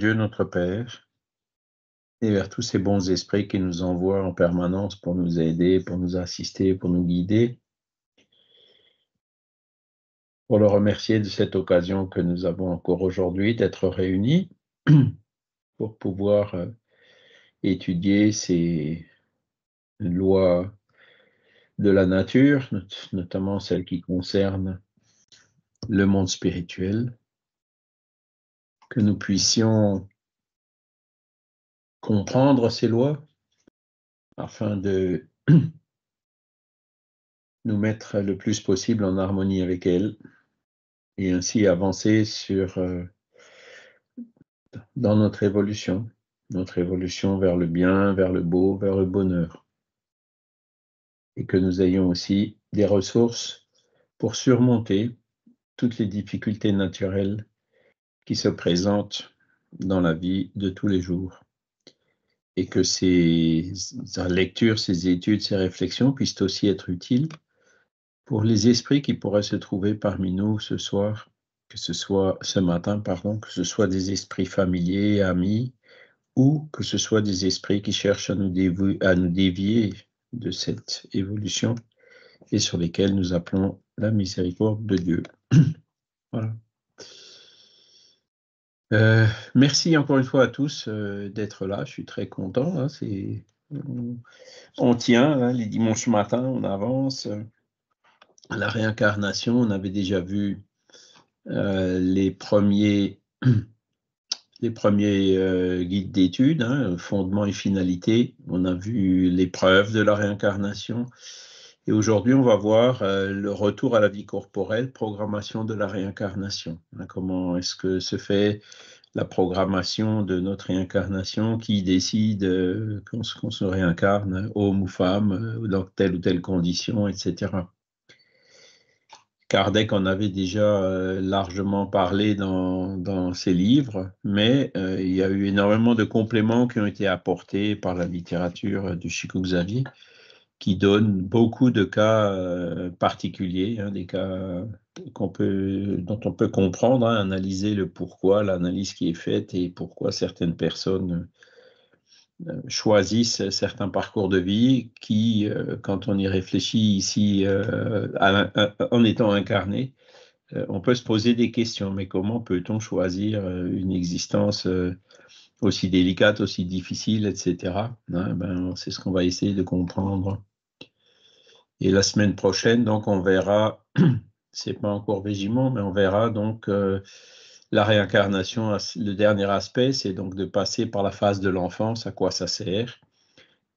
Dieu notre Père, et vers tous ces bons esprits qui nous envoient en permanence pour nous aider, pour nous assister, pour nous guider, pour le remercier de cette occasion que nous avons encore aujourd'hui d'être réunis pour pouvoir euh, étudier ces lois de la nature, notamment celles qui concernent le monde spirituel que nous puissions comprendre ces lois afin de nous mettre le plus possible en harmonie avec elles et ainsi avancer sur euh, dans notre évolution, notre évolution vers le bien, vers le beau, vers le bonheur. Et que nous ayons aussi des ressources pour surmonter toutes les difficultés naturelles qui se présentent dans la vie de tous les jours et que ces lectures, ces études, ces réflexions puissent aussi être utiles pour les esprits qui pourraient se trouver parmi nous ce soir, que ce soit ce matin, pardon, que ce soit des esprits familiers, amis, ou que ce soit des esprits qui cherchent à nous, dévier, à nous dévier de cette évolution et sur lesquels nous appelons la miséricorde de Dieu. voilà. Euh, merci encore une fois à tous euh, d'être là. Je suis très content. Hein. On tient hein, les dimanches matins, on avance. La réincarnation, on avait déjà vu euh, les premiers, guides d'études, hein, fondement et finalité. On a vu l'épreuve de la réincarnation. Et aujourd'hui, on va voir euh, le retour à la vie corporelle, programmation de la réincarnation. Hein, comment est-ce que se fait la programmation de notre réincarnation qui décide euh, qu'on se, réincarne, homme ou femme, euh, dans telle ou telle condition, etc. Kardec en avait déjà largement parlé dans, ses livres, mais il y a eu énormément de compléments qui ont été apportés par la littérature de Chico Xavier qui donne beaucoup de cas euh, particuliers, hein, des cas peut, dont on peut comprendre, hein, analyser le pourquoi, l'analyse qui est faite et pourquoi certaines personnes euh, choisissent certains parcours de vie qui, euh, quand on y réfléchit ici en étant incarné, on peut se poser des questions, mais comment peut-on choisir une existence aussi délicate, aussi difficile, etc. Hein? Ben, C'est ce qu'on va essayer de comprendre et la semaine prochaine, donc, on verra, c'est pas encore régiment, mais on verra donc euh, la réincarnation, le dernier aspect, c'est donc de passer par la phase de l'enfance, à quoi ça sert,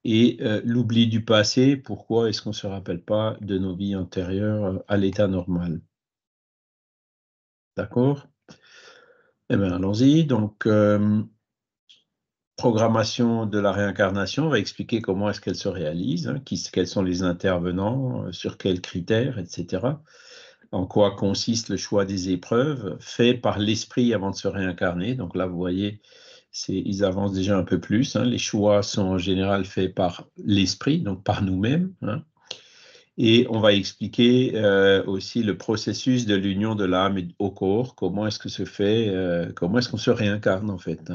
et euh, l'oubli du passé, pourquoi est-ce qu'on ne se rappelle pas de nos vies antérieures euh, à l'état normal. D'accord Eh bien, allons-y. Donc, programmation de la réincarnation on va expliquer comment est-ce qu'elle se réalise, hein, qui, quels sont les intervenants, euh, sur quels critères, etc. En quoi consiste le choix des épreuves fait par l'esprit avant de se réincarner. Donc là, vous voyez, ils avancent déjà un peu plus. Hein. Les choix sont en général faits par l'esprit, donc par nous-mêmes. Hein. Et on va expliquer euh, aussi le processus de l'union de l'âme au corps, comment est-ce que se fait, euh, comment est-ce qu'on se réincarne en fait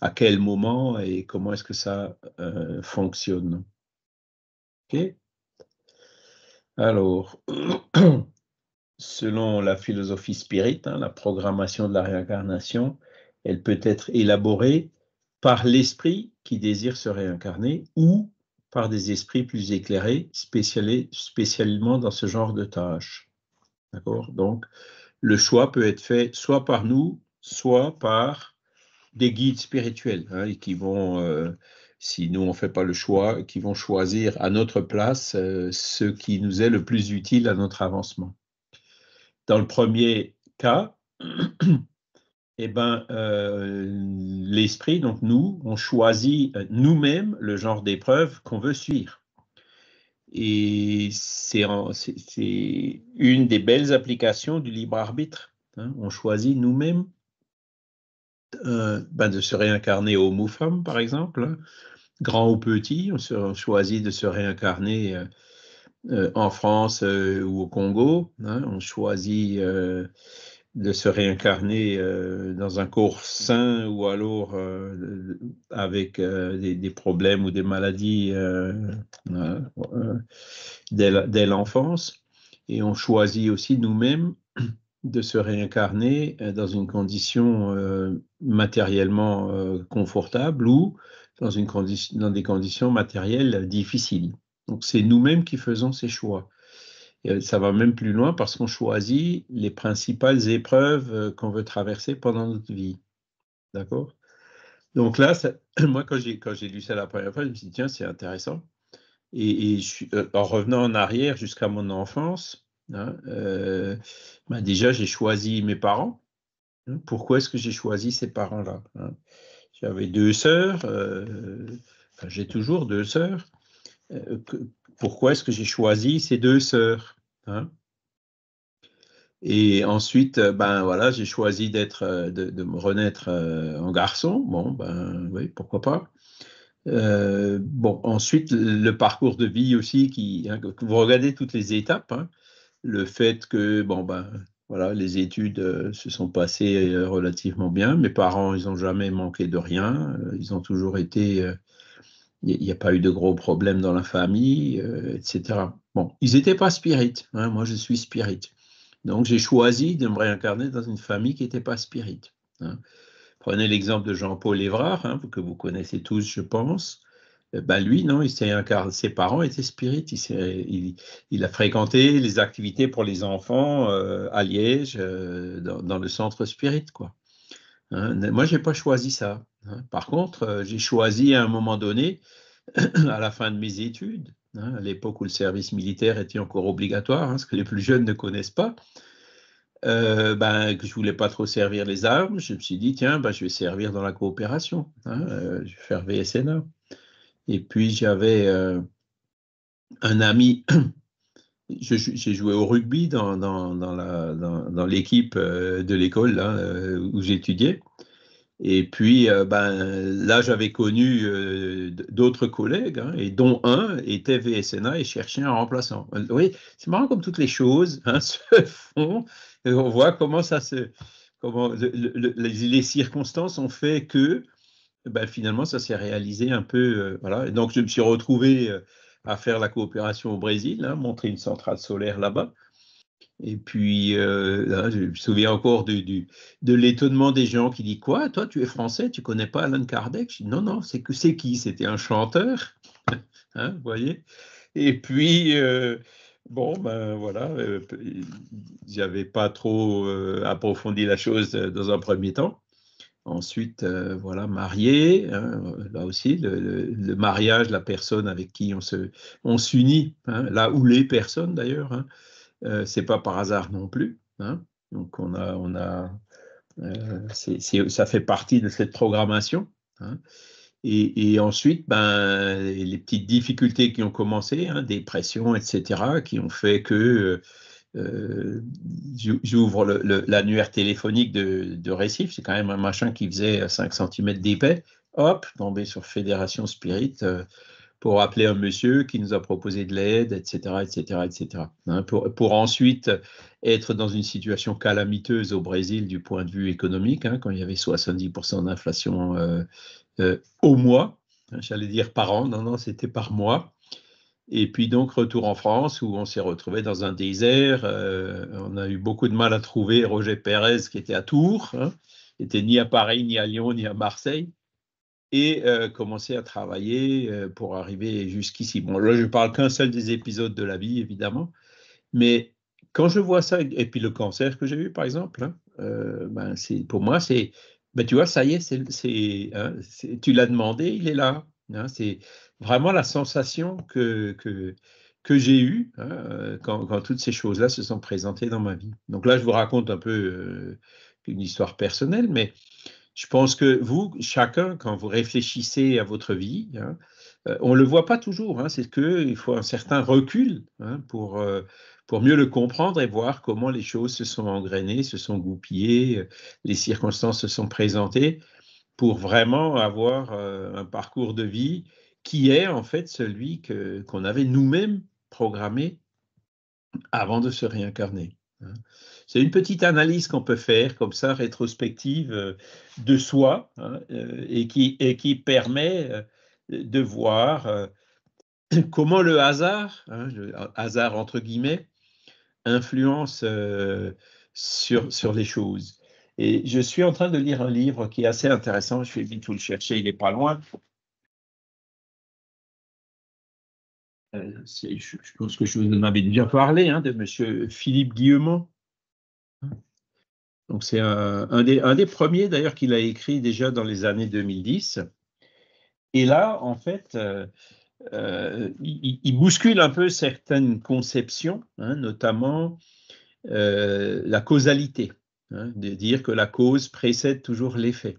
à quel moment et comment est-ce que ça euh, fonctionne. Ok Alors, selon la philosophie spirit, hein, la programmation de la réincarnation, elle peut être élaborée par l'esprit qui désire se réincarner ou par des esprits plus éclairés, spécialement dans ce genre de tâches. D'accord Donc, le choix peut être fait soit par nous, soit par des guides spirituels hein, et qui vont, euh, si nous on ne fait pas le choix, qui vont choisir à notre place euh, ce qui nous est le plus utile à notre avancement. Dans le premier cas, et eh ben, euh, l'esprit, donc nous, on choisit nous-mêmes le genre d'épreuve qu'on veut suivre. Et c'est une des belles applications du libre arbitre. Hein. On choisit nous-mêmes euh, ben, de se réincarner homme ou femme, par exemple, grand ou petit, on, choisit de se réincarner en France ou au Congo, on choisit de se réincarner dans un corps sain ou alors euh, avec euh, des, des, problèmes ou des maladies dès l'enfance. Et on choisit aussi nous-mêmes de se réincarner euh, dans une condition euh, matériellement euh, confortable ou dans, une condition, dans des conditions matérielles difficiles. Donc c'est nous-mêmes qui faisons ces choix. Et ça va même plus loin parce qu'on choisit les principales épreuves qu'on veut traverser pendant notre vie. D'accord Donc là, moi, quand j'ai lu ça la première fois, je me suis dit, tiens, c'est intéressant. Et, en revenant en arrière jusqu'à mon enfance, Hein, euh, ben déjà, j'ai choisi mes parents. Hein, pourquoi est-ce que j'ai choisi ces parents-là hein? J'avais deux sœurs, euh, j'ai toujours deux sœurs. Euh, pourquoi est-ce que j'ai choisi ces deux sœurs Et ensuite, ben voilà, j'ai choisi d'être, de, me renaître en garçon. Bon, ben oui, pourquoi pas. bon, ensuite, le parcours de vie aussi, qui, vous regardez toutes les étapes, le fait que, bon, ben, voilà, les études euh, se sont passées euh, relativement bien. Mes parents, ils n'ont jamais manqué de rien. Euh, ils ont toujours été. Il n'y a pas eu de gros problèmes dans la famille, etc. Bon, ils n'étaient pas spirites. Hein. moi, je suis spirit Donc, j'ai choisi de me réincarner dans une famille qui n'était pas spirite. Hein. Prenez l'exemple de Jean-Paul Évrard, hein, que vous connaissez tous, je pense. Euh, bah, lui, non, il Ses parents étaient spirites. Il, il, a fréquenté les activités pour les enfants euh, à Liège, euh, dans, le centre spirit, quoi. Hein, moi, j'ai pas choisi ça. Hein. Par contre, j'ai choisi à un moment donné, à la fin de mes études, hein, à l'époque où le service militaire était encore obligatoire, hein, ce que les plus jeunes ne connaissent pas. Ben, que je voulais pas trop servir les armes, je me suis dit, tiens, ben, je vais servir dans la coopération, je vais faire VSNA. Et puis j'avais euh, un ami, j'ai joué au rugby dans, dans, dans l'équipe euh, de l'école euh, où j'étudiais. Et puis, ben, là, j'avais connu d'autres collègues, hein, et dont un était VSNA et cherchait un remplaçant. Vous c'est marrant comme toutes les choses hein, se font, et on voit comment ça se. Comment les, circonstances ont fait que bah, finalement, ça s'est réalisé un peu. Euh, voilà. donc, je me suis retrouvé euh, à faire la coopération au Brésil, hein, montrer une centrale solaire là-bas. Et puis, euh, je me souviens encore du, de l'étonnement des gens qui disent Quoi, toi, tu es français, tu connais pas Alan Kardec Je dis Non, non, c'est, que, c'est qui C'était un chanteur. Hein, vous voyez Et puis, bon, ben voilà, Je j'avais pas trop approfondi la chose dans un premier temps. Ensuite, euh, voilà, marié, hein, là aussi, le, mariage, la personne avec qui on se, on s'unit, hein, là où les personnes d'ailleurs, hein, euh, c'est pas par hasard non plus. Hein. Donc on a, on a, euh, ça fait partie de cette programmation. Et, et, ensuite, ben, les petites difficultés qui ont commencé, dépression, etc., qui ont fait que euh, euh, j'ouvre l'annuaire téléphonique de, de Récif, c'est quand même un machin qui faisait 5 euh, cm d'épais. Hop, tombé sur Fédération Spirit euh, pour appeler un monsieur qui nous a proposé de l'aide, etc., etc., etc. pour, ensuite être dans une situation calamiteuse au Brésil du point de vue économique, hein, quand il y avait 70% d'inflation au mois, hein, j'allais dire par an, non, non, c'était par mois. Et puis donc retour en France où on s'est retrouvé dans un désert. Euh, on a eu beaucoup de mal à trouver Roger Pérez qui était à Tours, hein, était ni à Paris, ni à Lyon, ni à Marseille, et euh, commencer à travailler euh, pour arriver jusqu'ici. Bon, là je parle qu'un seul des épisodes de la vie évidemment, mais quand je vois ça et puis le cancer que j'ai eu par exemple, hein, ben c'est pour moi c'est ben tu vois ça y est, c'est, hein, tu l'as demandé, il est là. c'est, vraiment la sensation que, que, j'ai eue hein, euh, quand, toutes ces choses-là se sont présentées dans ma vie. Donc là, je vous raconte un peu euh, une histoire personnelle, mais je pense que vous, chacun, quand vous réfléchissez à votre vie, hein, euh, on ne le voit pas toujours. Hein, c'est qu'il faut un certain recul hein, pour, pour mieux le comprendre et voir comment les choses se sont engrainées, se sont goupillées, les circonstances se sont présentées pour vraiment avoir un parcours de vie qui est en fait celui que, qu'on avait nous-mêmes programmé avant de se réincarner. Hein. C'est une petite analyse qu'on peut faire comme ça, rétrospective euh, de soi, hein, euh, et, qui, et qui permet euh, de voir comment le hasard, hein, le hasard entre guillemets, influence sur, sur les choses. Et je suis en train de lire un livre qui est assez intéressant, je vais vite vous le chercher, il n'est pas loin, Euh, je, pense que je vous en avais déjà parlé, hein, de M. Philippe Guillemont. Hein? Donc c'est un, des, premiers d'ailleurs qu'il a écrit déjà dans les années 2010. Et là, en fait, euh, euh, il, bouscule un peu certaines conceptions, hein, notamment la causalité, de dire que la cause précède toujours l'effet.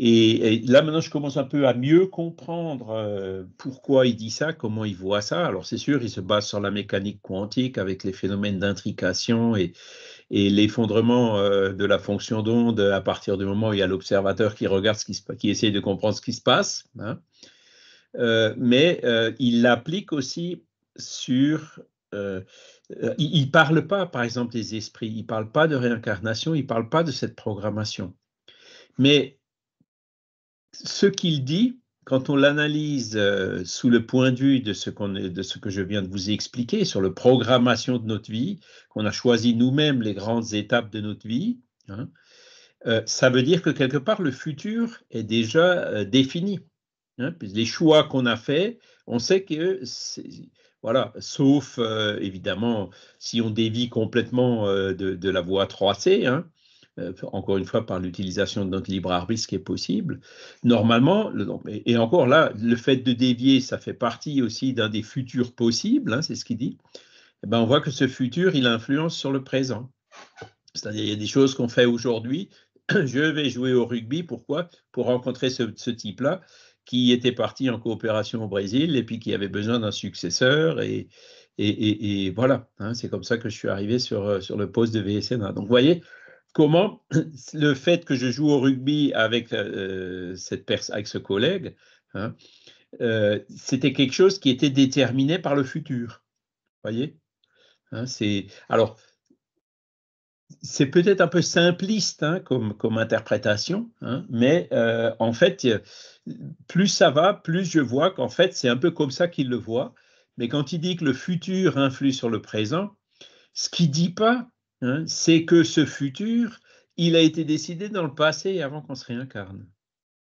Et, là, maintenant, je commence un peu à mieux comprendre euh, pourquoi il dit ça, comment il voit ça. Alors, c'est sûr, il se base sur la mécanique quantique avec les phénomènes d'intrication et, et l'effondrement euh, de la fonction d'onde à partir du moment où il y a l'observateur qui regarde ce qui se qui essaye de comprendre ce qui se passe. Hein. Euh, mais il l'applique aussi sur il ne parle pas, par exemple, des esprits, il ne parle pas de réincarnation, il ne parle pas de cette programmation. Mais ce qu'il dit, quand on l'analyse euh, sous le point de vue de ce, que je viens de vous expliquer sur la programmation de notre vie, qu'on a choisi nous-mêmes les grandes étapes de notre vie, hein, euh, ça veut dire que quelque part le futur est déjà euh, défini. Hein. les choix qu'on a faits, on sait que voilà, sauf évidemment si on dévie complètement de, la voie 3C, euh, encore une fois par l'utilisation de notre libre arbitre, ce qui est possible. Normalement, et encore là, le fait de dévier, ça fait partie aussi d'un des futurs possibles, hein, c'est ce qu'il dit. Eh ben, on voit que ce futur, il influence sur le présent. C'est-à-dire, il y a des choses qu'on fait aujourd'hui. Je vais jouer au rugby, pourquoi Pour rencontrer ce, type-là qui était parti en coopération au Brésil et puis qui avait besoin d'un successeur. Et, et, voilà, hein, c'est comme ça que je suis arrivé sur, euh, sur le poste de VSN. Donc, vous voyez, comment le fait que je joue au rugby avec, euh, euh, cette avec ce collègue, hein, euh, c'était quelque chose qui était déterminé par le futur. Voyez hein, Alors, c'est peut-être un peu simpliste hein, comme, comme, interprétation, hein, mais en fait, plus ça va, plus je vois qu'en fait, c'est un peu comme ça qu'il le voit. Mais quand il dit que le futur influe sur le présent, ce qu'il dit pas, Hein, c'est que ce futur, il a été décidé dans le passé avant qu'on se réincarne.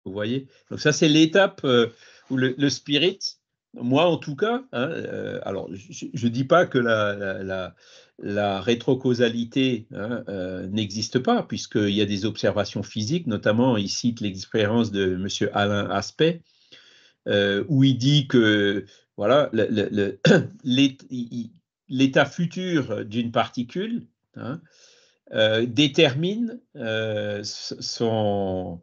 Vous voyez Donc ça, c'est l'étape euh, où le, spirit, moi en tout cas, hein, euh, alors je ne dis pas que la, rétrocausalité hein, euh, n'existe pas, puisqu'il y a des observations physiques, notamment il cite l'expérience de M. Alain Aspect, où il dit que voilà, l'état futur d'une particule Hein, euh, détermine euh, son,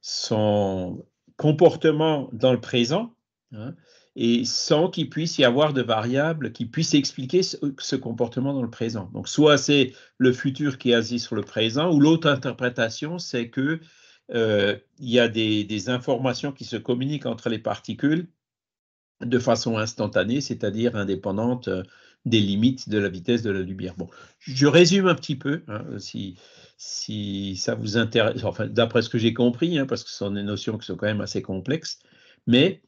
son comportement dans le présent hein, et sans qu'il puisse y avoir de variables qui puissent expliquer ce, comportement dans le présent. Donc soit c'est le futur qui agit sur le présent ou l'autre interprétation c'est que euh, il y a des, des informations qui se communiquent entre les particules de façon instantanée, c'est-à-dire indépendante des limites de la vitesse de la lumière. Bon, je résume un petit peu, hein, si, si ça vous intéresse, enfin, d'après ce que j'ai compris, hein, parce que ce sont des notions qui sont quand même assez complexes, mais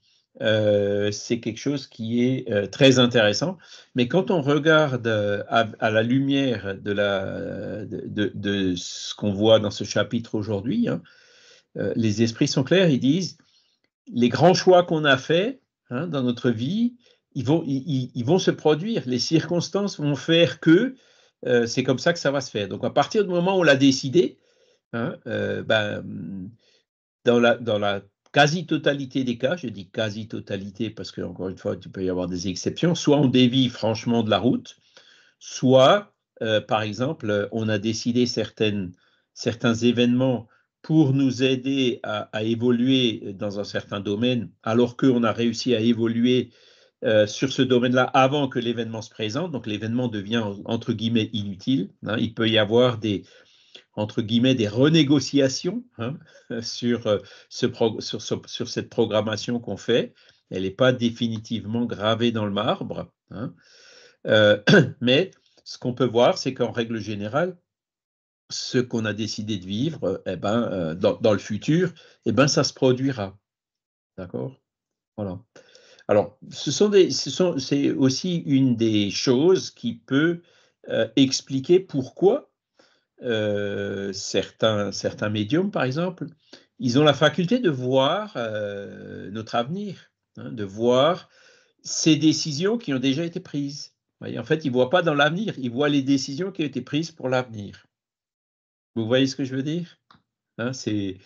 euh, c'est quelque chose qui est euh, très intéressant. Mais quand on regarde euh, à, la lumière de, la, de, de ce qu'on voit dans ce chapitre aujourd'hui, hein, les esprits sont clairs, ils disent les grands choix qu'on a faits dans notre vie, ils vont, ils, vont se produire, les circonstances vont faire que euh, c'est comme ça que ça va se faire. Donc à partir du moment où on l'a décidé, hein, euh, ben, dans la, dans la quasi-totalité des cas, je dis quasi-totalité parce que encore une fois, il peut y avoir des exceptions, soit on dévie franchement de la route, soit, euh, par exemple, on a décidé certaines, certains événements pour nous aider à, à évoluer dans un certain domaine, alors qu'on a réussi à évoluer euh, sur ce domaine-là avant que l'événement se présente. Donc l'événement devient entre guillemets inutile. Hein. Il peut y avoir des entre guillemets des renégociations hein, sur, euh, ce sur, cette programmation qu'on fait. Elle n'est pas définitivement gravée dans le marbre. Hein. Euh, mais ce qu'on peut voir, c'est qu'en règle générale, ce qu'on a décidé de vivre, eh ben, dans, le futur, eh ben, ça se produira. D'accord Voilà. Alors, ce sont c'est aussi une des choses qui peut euh, expliquer pourquoi euh, certains, certains médiums, par exemple, ils ont la faculté de voir euh, notre avenir, hein, de voir ces décisions qui ont déjà été prises. En fait, ils ne voient pas dans l'avenir, ils voient les décisions qui ont été prises pour l'avenir. Vous voyez ce que je veux dire hein, C'est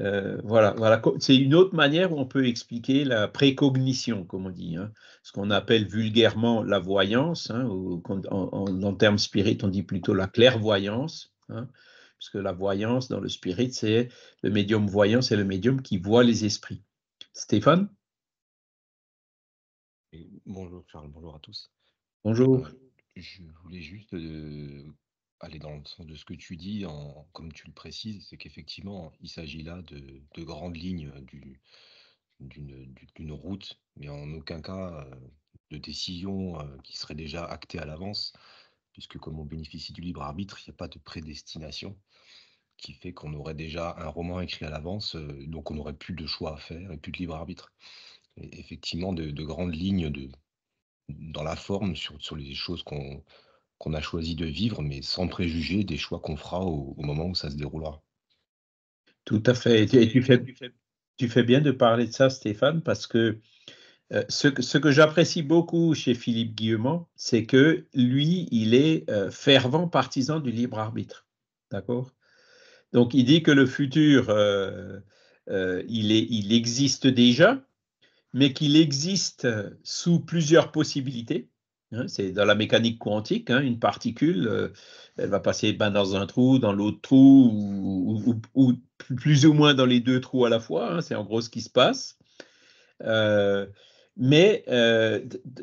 euh, voilà, c'est une autre manière où on peut expliquer la précognition, comme on dit, hein. ce qu'on appelle vulgairement la voyance, hein, ou en, termes spirit, on dit plutôt la clairvoyance, hein, puisque la voyance dans le spirit, c'est le médium voyant, c'est le médium qui voit les esprits. Stéphane Bonjour Charles, bonjour à tous. Bonjour. Euh, je voulais juste euh, aller dans le sens de ce que tu dis, comme tu le précises, c'est qu'effectivement, il s'agit là de, grandes lignes du, d'une route, mais en aucun cas euh, de décision euh, qui serait déjà actée à l'avance, puisque comme on bénéficie du libre arbitre, il n'y a pas de prédestination qui fait qu'on aurait déjà un roman écrit à l'avance, euh, donc on n'aurait plus de choix à faire et plus de libre arbitre. effectivement, de, de, grandes lignes de, dans la forme sur, sur les choses qu'on qu'on a choisi de vivre, mais sans préjuger des choix qu'on fera au, moment où ça se déroulera. Tout à fait. Et tu, fais, bien de parler de ça, Stéphane, parce que euh, ce, que j'apprécie beaucoup chez Philippe Guillemont, c'est que lui, il est euh, fervent partisan du libre arbitre. D'accord Donc, il dit que le futur, euh, il existe déjà, mais qu'il existe sous plusieurs possibilités Hein, c'est dans la mécanique quantique, hein, une particule, euh, elle va passer ben, dans un trou, dans l'autre trou, ou, plus ou moins dans les deux trous à la fois. Hein, c'est en gros ce qui se passe. Euh, mais euh,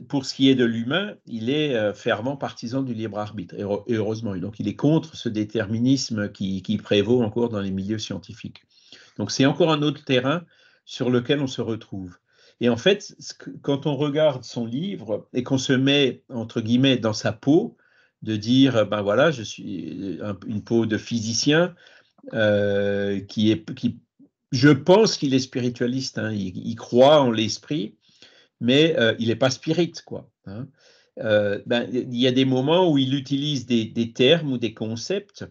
pour ce qui est de l'humain, il est fervent partisan du libre arbitre, et heureusement. Donc il est contre ce déterminisme qui, qui prévaut encore dans les milieux scientifiques. Donc c'est encore un autre terrain sur lequel on se retrouve. Et en fait, quand on regarde son livre et qu'on se met, entre guillemets, dans sa peau, de dire, ben voilà, je suis une peau de physicien euh, qui est, je pense qu'il est spiritualiste, hein, il, croit en l'esprit, mais euh, il n'est pas spirit, quoi. Hein. Euh, ben, il y a des moments où il utilise des, termes ou des concepts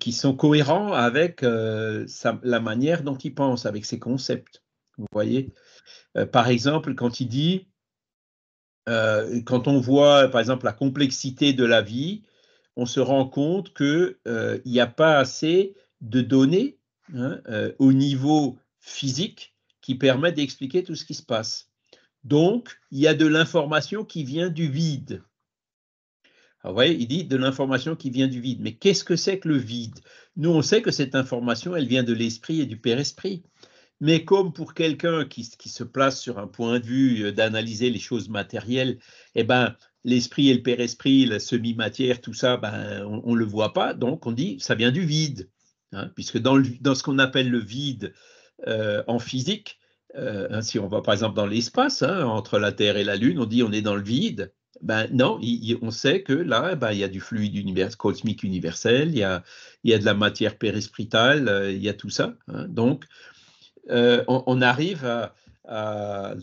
qui sont cohérents avec la manière dont il pense, avec ses concepts. Vous voyez euh, par exemple, quand il dit, euh, quand on voit, par exemple, la complexité de la vie, on se rend compte qu'il euh, n'y a pas assez de données hein, au niveau physique qui permettent d'expliquer tout ce qui se passe. Donc, il y a de l'information qui vient du vide. Ah, vous voyez, il dit de l'information qui vient du vide. Mais qu'est-ce que c'est que le vide Nous, on sait que cette information, elle vient de l'esprit et du père-esprit. Mais comme pour quelqu'un qui, qui, se place sur un point de vue euh, d'analyser les choses matérielles, et eh ben, l'esprit et le père-esprit, la semi-matière, tout ça, ben, on ne le voit pas. Donc on dit ça vient du vide. Hein. puisque dans, le, dans ce qu'on appelle le vide euh, en physique, euh, hein, si on va par exemple dans l'espace, hein, entre la Terre et la Lune, on dit on est dans le vide. Ben non, on sait que là, ben, il y a du fluide univers, cosmique universel, il y, a, il y a de la matière périspritale, il y a tout ça. Hein, donc, euh, on, arrive à,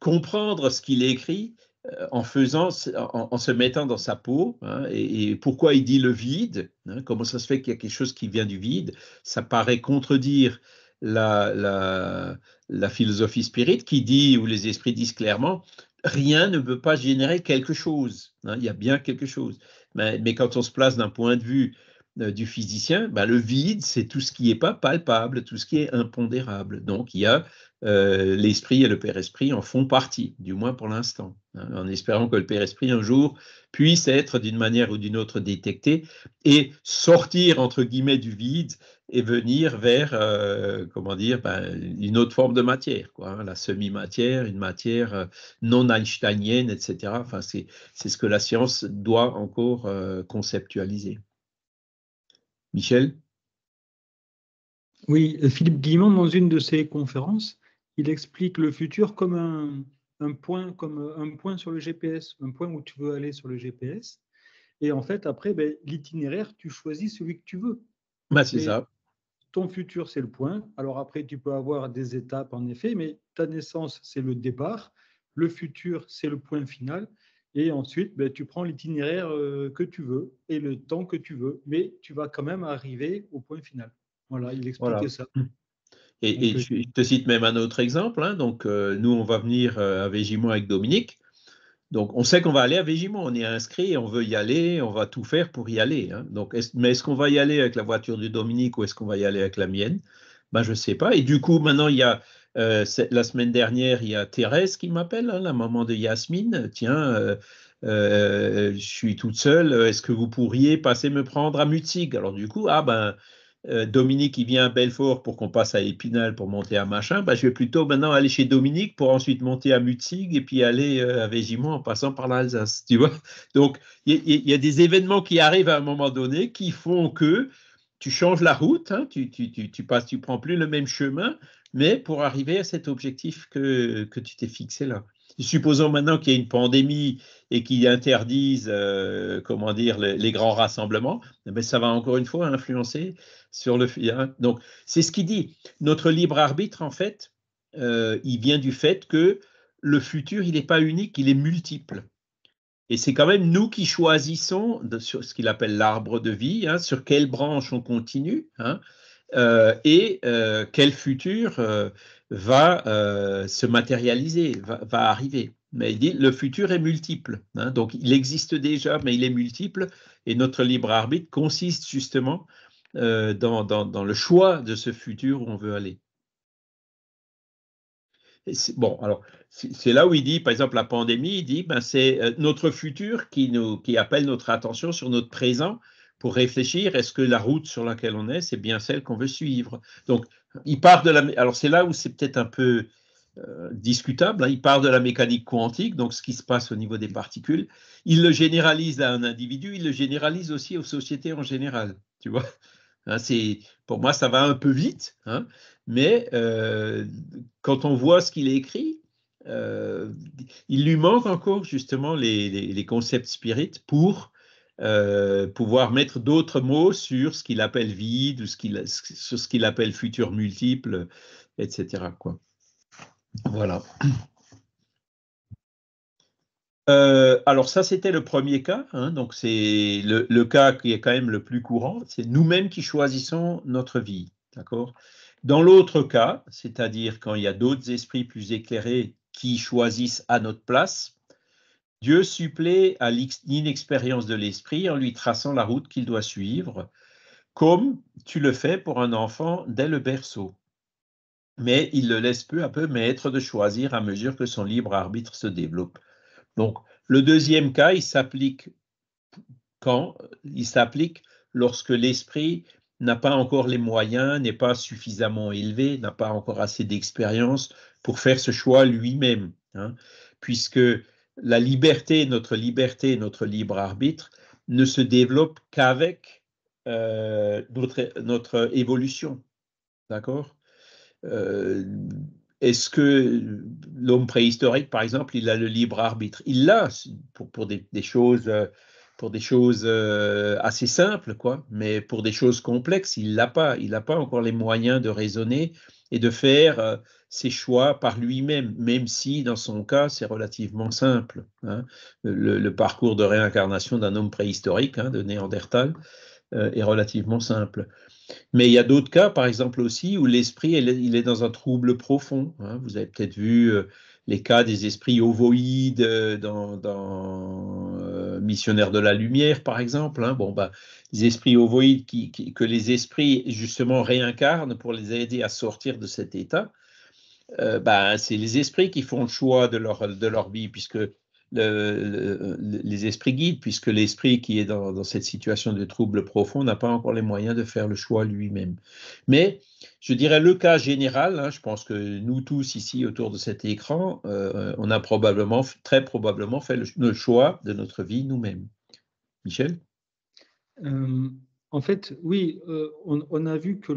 comprendre ce qu'il écrit euh, en, faisant, en, se mettant dans sa peau, hein, et, pourquoi il dit le vide, hein, comment ça se fait qu'il y a quelque chose qui vient du vide, ça paraît contredire la, philosophie spirite qui dit, ou les esprits disent clairement, rien ne peut pas générer quelque chose, hein, il y a bien quelque chose. mais quand on se place d'un point de vue euh, du physicien, bah, le vide, c'est tout ce qui n'est pas palpable, tout ce qui est impondérable. Donc, il y a euh, l'esprit et le père-esprit en font partie, du moins pour l'instant, hein, en espérant que le père-esprit un jour puisse être d'une manière ou d'une autre détecté et sortir, entre guillemets, du vide et venir vers, euh, comment dire, ben, une autre forme de matière, quoi, hein, la semi-matière, une matière non einsteinienne, etc. Enfin, c'est ce que la science doit encore conceptualiser. Michel Oui, Philippe Guillemont, dans une de ses conférences, il explique le futur comme un, point, comme un point sur le GPS, un point où tu veux aller sur le GPS. Et en fait, après, ben, l'itinéraire, tu choisis celui que tu veux. Bah, c'est ça. Ton futur, c'est le point. Alors après, tu peux avoir des étapes, en effet, mais ta naissance, c'est le départ. Le futur, c'est le point final. Et ensuite, ben, tu prends l'itinéraire euh, que tu veux et le temps que tu veux, mais tu vas quand même arriver au point final. Voilà, il expliquait ça. Mmh. Et, euh, je te cite même un autre exemple. Hein. donc, euh, nous, on va venir à Végimont avec Dominique. Donc, on sait qu'on va aller à Végimont, on est inscrit, on veut y aller, on va tout faire pour y aller. Hein. Donc, mais est-ce qu'on va y aller avec la voiture de Dominique ou est-ce qu'on va y aller avec la mienne ben, Je ne sais pas. Et du coup, maintenant, il y a, euh, la semaine dernière, il y a Thérèse qui m'appelle, hein, la maman de Yasmine. Tiens, euh, euh, je suis toute seule. Est-ce que vous pourriez passer me prendre à Mutzig Alors du coup, ah ben, Dominique, il vient à Belfort pour qu'on passe à Épinal pour monter à machin. Ben, je vais plutôt maintenant aller chez Dominique pour ensuite monter à Mutzig et puis aller à Végimont en passant par l'Alsace. Tu vois Donc, il y, a des événements qui arrivent à un moment donné qui font que tu changes la route, hein, tu, tu, passes, tu prends plus le même chemin, mais pour arriver à cet objectif que, que tu t'es fixé là. Supposons maintenant qu'il y ait une pandémie et qu'ils interdisent, euh, comment dire, les, grands rassemblements, mais eh ben, ça va encore une fois influencer sur le. futur. Hein. Donc, c'est ce qu'il dit. Notre libre arbitre, en fait, euh, il vient du fait que le futur, il n'est pas unique, il est multiple. Et c'est quand même nous qui choisissons sur ce qu'il appelle l'arbre de vie, hein, sur quelle branche on continue. Hein. Euh, et euh, quel futur euh, va se matérialiser, va, arriver. Mais il dit le futur est multiple. Hein. donc il existe déjà, mais il est multiple. Et notre libre arbitre consiste justement dans, le choix de ce futur où on veut aller. bon, alors, c'est là où il dit, par exemple, la pandémie, il dit, ben, c'est notre futur qui, qui appelle notre attention sur notre présent pour réfléchir est-ce que la route sur laquelle on est, c'est bien celle qu'on veut suivre Donc, il part de la. Alors, c'est là où c'est peut-être un peu euh, discutable. Hein. Il part de la mécanique quantique, donc ce qui se passe au niveau des particules. Il le généralise à un individu, il le généralise aussi aux sociétés en général. Tu vois hein, c'est, Pour moi, ça va un peu vite, hein, mais euh, quand on voit ce qu'il écrit, euh, il lui manque encore justement les, les concepts spirites pour euh, pouvoir mettre d'autres mots sur ce qu'il appelle vide, ou ce qu'il, sur ce qu'il appelle futur multiple, etc. Quoi. Voilà. Euh, alors ça, c'était le premier cas. Hein, donc c'est le, le, cas qui est quand même le plus courant. C'est nous-mêmes qui choisissons notre vie. D'accord Dans l'autre cas, c'est-à-dire quand il y a d'autres esprits plus éclairés qui choisissent à notre place, Dieu supplée à l'inexpérience de l'esprit en lui traçant la route qu'il doit suivre, comme tu le fais pour un enfant dès le berceau. Mais il le laisse peu à peu maître de choisir à mesure que son libre arbitre se développe. Donc, le deuxième cas, il s'applique quand Il s'applique lorsque l'esprit n'a pas encore les moyens, n'est pas suffisamment élevé, n'a pas encore assez d'expérience pour faire ce choix lui-même, hein, puisque la liberté, notre liberté, notre libre arbitre ne se développe qu'avec euh, notre, évolution. D'accord euh, Est-ce que l'homme préhistorique, par exemple, il a le libre arbitre Il l'a pour, des, choses, pour des choses euh, assez simples, quoi, mais pour des choses complexes, il l'a pas. Il n'a pas encore les moyens de raisonner et de faire euh, ses choix par lui-même, même si dans son cas, c'est relativement simple. Hein. Le, parcours de réincarnation d'un homme préhistorique, hein, de Néandertal, euh, est relativement simple. Mais il y a d'autres cas, par exemple aussi, où l'esprit, il est dans un trouble profond. Hein. Vous avez peut-être vu euh, les cas des esprits ovoïdes euh, dans, euh, Missionnaires de la Lumière, par exemple. Hein. Bon, bah, les esprits ovoïdes qui, que les esprits justement réincarnent pour les aider à sortir de cet état. Euh, bah, c'est les esprits qui font le choix de leur, de leur vie, puisque les esprits guident, puisque l'esprit qui est dans, dans, cette situation de trouble profond n'a pas encore les moyens de faire le choix lui-même. Mais je dirais le cas général, hein, je pense que nous tous ici autour de cet écran, euh, on a probablement, très probablement fait le, choix de notre vie nous-mêmes. Michel euh, En fait, oui, euh, on, a vu que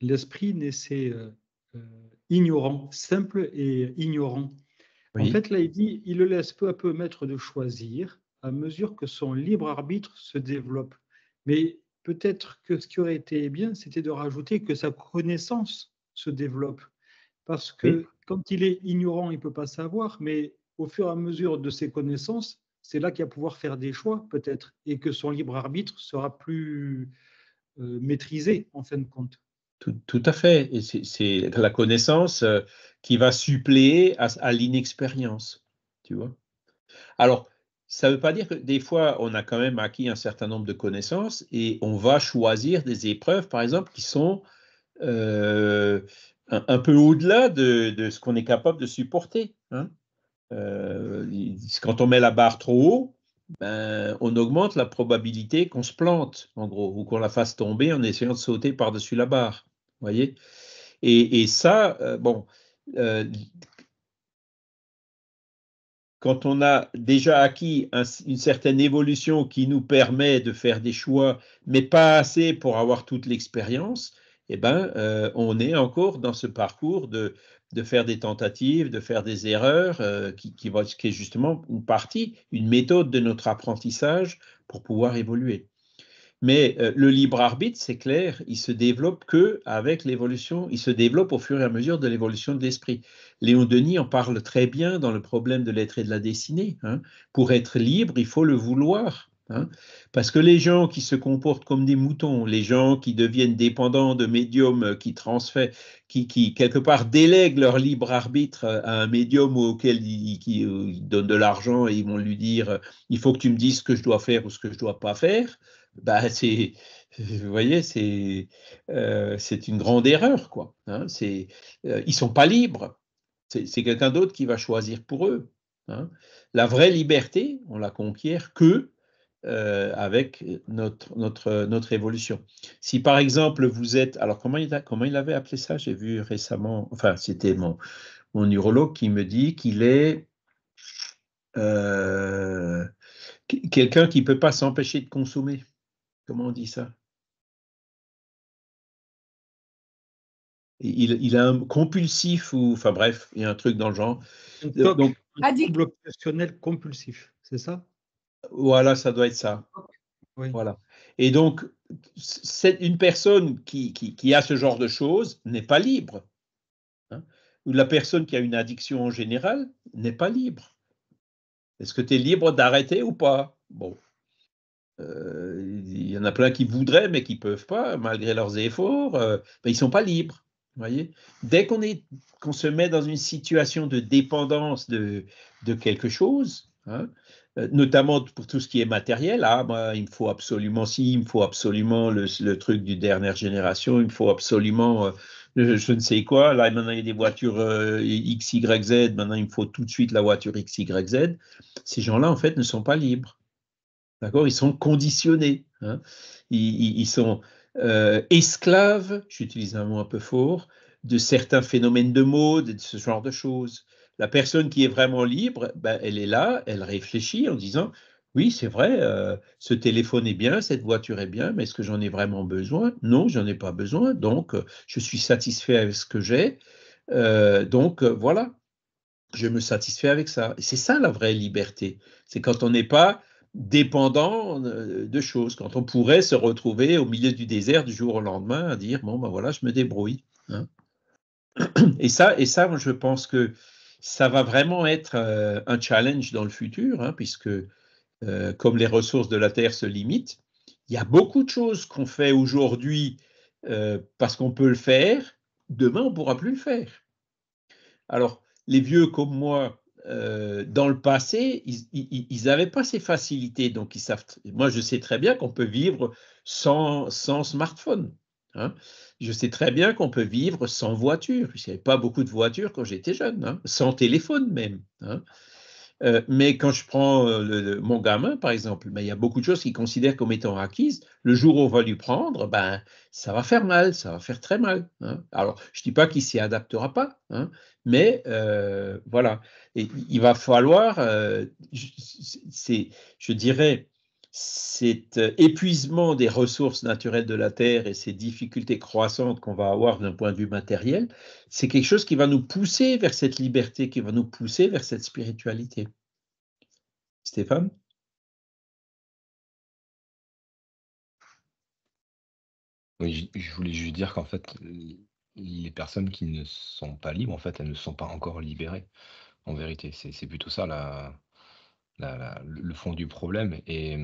l'esprit le, naissait ignorant, simple et ignorant. En fait, là, il dit, il le laisse peu à peu maître de choisir à mesure que son libre arbitre se développe. Mais peut-être que ce qui aurait été bien, c'était de rajouter que sa connaissance se développe. Parce que quand il est ignorant, il ne peut pas savoir, mais au fur et à mesure de ses connaissances, c'est là qu'il va pouvoir faire des choix, peut-être, et que son libre arbitre sera plus euh, maîtrisé, en fin de compte. Tout, à fait. c'est la connaissance euh, qui va suppléer à, à l'inexpérience, tu vois. Alors, ça ne veut pas dire que des fois, on a quand même acquis un certain nombre de connaissances et on va choisir des épreuves, par exemple, qui sont euh, un, peu au-delà de, ce qu'on est capable de supporter. Hein. Euh, quand on met la barre trop haut, ben, on augmente la probabilité qu'on se plante, en gros, ou qu'on la fasse tomber en essayant de sauter par-dessus la barre. voyez et, ça, euh, bon, quand on a déjà acquis une certaine évolution qui nous permet de faire des choix, mais pas assez pour avoir toute l'expérience, eh ben, euh, on est encore dans ce parcours de, de faire des tentatives, de faire des erreurs, euh, qui, qui, qui est justement une partie, une méthode de notre apprentissage pour pouvoir évoluer. Mais euh, le libre arbitre, c'est clair, il se développe que avec l'évolution, il se développe au fur et à mesure de l'évolution de l'esprit. Léon Denis en parle très bien dans le problème de l'être et de la destinée. Hein. Pour être libre, il faut le vouloir. Hein. Parce que les gens qui se comportent comme des moutons, les gens qui deviennent dépendants de médiums qui transfèrent, qui, quelque part délèguent leur libre arbitre à un médium auquel ils, qui, donnent de l'argent et ils vont lui dire euh, il faut que tu me dises ce que je dois faire ou ce que je ne dois pas faire. Bah, c'est, vous voyez, c'est euh, c'est une grande erreur quoi. Hein, c'est, euh, ils sont pas libres. C'est, quelqu'un d'autre qui va choisir pour eux. Hein. La vraie liberté, on la conquiert que euh, avec notre, notre, notre évolution. Si par exemple vous êtes, alors comment il, comment il avait appelé ça J'ai vu récemment, enfin c'était mon, mon neurologue qui me dit qu'il est quelqu'un qui ne peut pas s'empêcher de consommer. Comment on dit ça il, a un compulsif ou enfin bref, il y a un truc dans le genre. Euh, donc, un ah, compulsif, c'est ça Voilà, ça doit être ça. Voilà. Et donc, c'est une personne qui, a ce genre de choses n'est pas libre. Hein. Ou La personne qui a une addiction en général n'est pas libre. Est-ce que tu es libre d'arrêter ou pas Bon. Euh, il y en a plein qui voudraient, mais qui ne peuvent pas, malgré leurs efforts. Euh, ben, ils ne sont pas libres. Voyez Dès qu'on qu'on se met dans une situation de dépendance de, de quelque chose, hein, euh, notamment pour tout ce qui est matériel, ah, il me faut absolument si, il faut absolument le, truc du dernière génération, il me faut absolument euh, je, ne sais quoi. Là, maintenant, il y a des voitures XYZ, maintenant, il me faut tout de suite la voiture XYZ. Ces gens-là, en fait, ne sont pas libres. D'accord Ils sont conditionnés. Hein. ils, sont euh, esclaves, j'utilise un mot un peu fort, de certains phénomènes de mode, de ce genre de choses. La personne qui est vraiment libre, ben, elle est là, elle réfléchit en disant oui, c'est vrai, euh, ce téléphone est bien, cette voiture est bien, mais est-ce que j'en ai vraiment besoin Non, j'en ai pas besoin, donc euh, je suis satisfait avec ce que j'ai. donc voilà, je me satisfais avec ça. C'est ça la vraie liberté. C'est quand on n'est pas dépendant euh, de choses, quand on pourrait se retrouver au milieu du désert du jour au lendemain à dire bon ben voilà, je me débrouille. Hein. Et ça, et ça, je pense que ça va vraiment être euh, un challenge dans le futur, hein, puisque euh, comme les ressources de la Terre se limitent, il y a beaucoup de choses qu'on fait aujourd'hui parce qu'on peut le faire, demain on ne pourra plus le faire. Alors, les vieux comme moi, euh, dans le passé, ils n'avaient pas ces facilités. Donc, ils savent. Moi, je sais très bien qu'on peut vivre sans, smartphone. Hein. Je sais très bien qu'on peut vivre sans voiture. Il n'y avait pas beaucoup de voitures quand j'étais jeune, hein. sans téléphone même. Hein. Euh, mais quand je prends euh, mon gamin, par exemple, ben, il y a beaucoup de choses qu'il considère comme étant acquises. Le jour où on va lui prendre, ben, ça va faire mal, ça va faire très mal. Alors, je ne dis pas qu'il s'y adaptera pas, mais euh, voilà, il va falloir, euh, c'est, je dirais, cet euh, épuisement des ressources naturelles de la Terre et ces difficultés croissantes qu'on va avoir d'un point de vue matériel, c'est quelque chose qui va nous pousser vers cette liberté, qui va nous pousser vers cette spiritualité. Stéphane Oui, je voulais juste dire qu'en fait, les personnes qui ne sont pas libres, en fait, elles ne sont pas encore libérées, en vérité. C'est plutôt ça le fond du problème. Et,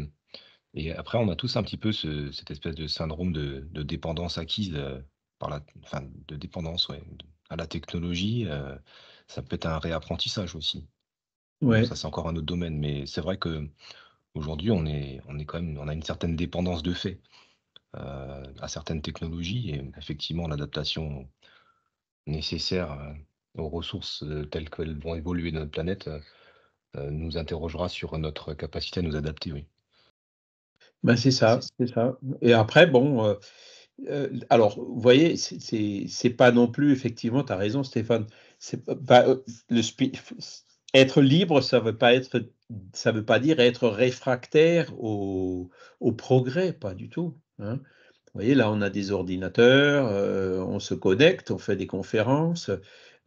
après, on a tous un petit peu cette espèce de syndrome de, dépendance acquise, euh, par la, enfin, de dépendance à la technologie. Euh, ça peut être un réapprentissage aussi. ça, c'est encore un autre domaine, mais c'est vrai que aujourd'hui, on est, on est quand on a une certaine dépendance de fait. Euh, à certaines technologies et effectivement l'adaptation nécessaire euh, aux ressources euh, telles qu'elles vont évoluer dans notre planète nous interrogera sur notre capacité à nous adapter, oui. Ben c'est ça, c'est ça. Et après, bon, alors, vous voyez, c'est pas non plus, effectivement, tu as raison, Stéphane. le être libre, ça veut pas être, ça veut pas dire être réfractaire au, au progrès, pas du tout. Hein. Vous voyez, là, on a des ordinateurs, euh, on se connecte, on fait des conférences.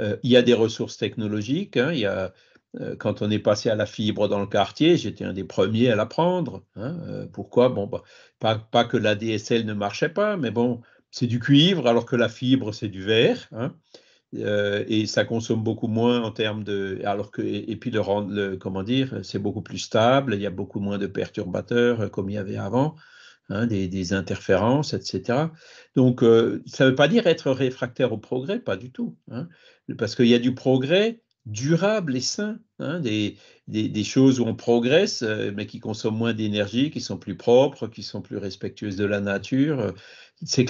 Euh, il y a des ressources technologiques. Hein. il y a, euh, quand on est passé à la fibre dans le quartier, j'étais un des premiers à la prendre. Hein, pourquoi bah, pas, que la DSL ne marchait pas, mais bon, c'est du cuivre alors que la fibre, c'est du verre. et ça consomme beaucoup moins en termes de. Alors que, et, puis, le, comment dire, c'est beaucoup plus stable, il y a beaucoup moins de perturbateurs comme il y avait avant. Hein, des, interférences, etc. Donc, euh, ça ne veut pas dire être réfractaire au progrès, pas du tout, hein. parce qu'il y a du progrès durable et sain, hein, des, choses où on progresse, euh, mais qui consomment moins d'énergie, qui sont plus propres, qui sont plus respectueuses de la nature. Euh, c'est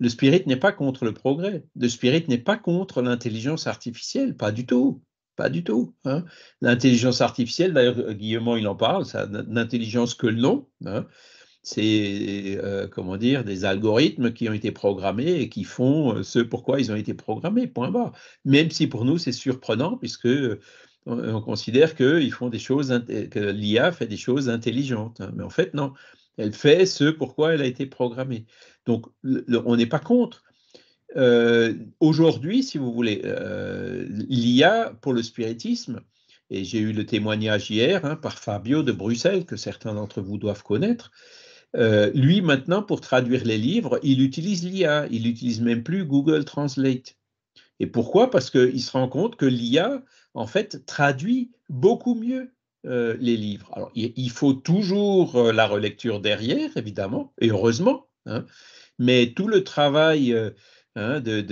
le spirit n'est pas contre le progrès. Le spirit n'est pas contre l'intelligence artificielle, pas du tout. Pas du tout. L'intelligence artificielle, d'ailleurs, Guillemont, il en parle, l'intelligence que le nom c'est euh, comment dire des algorithmes qui ont été programmés et qui font euh, ce pourquoi ils ont été programmés. Point barre. Même si pour nous c'est surprenant puisque euh, on considère ils font des choses, que l'IA fait des choses intelligentes. Hein. Mais en fait, non. Elle fait ce pourquoi elle a été programmée. Donc, on n'est pas contre. Aujourd'hui, si vous voulez, l'IA pour le spiritisme, et j'ai eu le témoignage hier hein, par Fabio de Bruxelles, que certains d'entre vous doivent connaître, euh, lui, maintenant, pour traduire les livres, il utilise l'IA, il n'utilise même plus Google Translate. Et pourquoi Parce qu'il se rend compte que l'IA, en fait, traduit beaucoup mieux euh, les livres. Alors, il faut toujours euh, la relecture derrière, évidemment, et heureusement, hein. mais tout le travail, hein, de,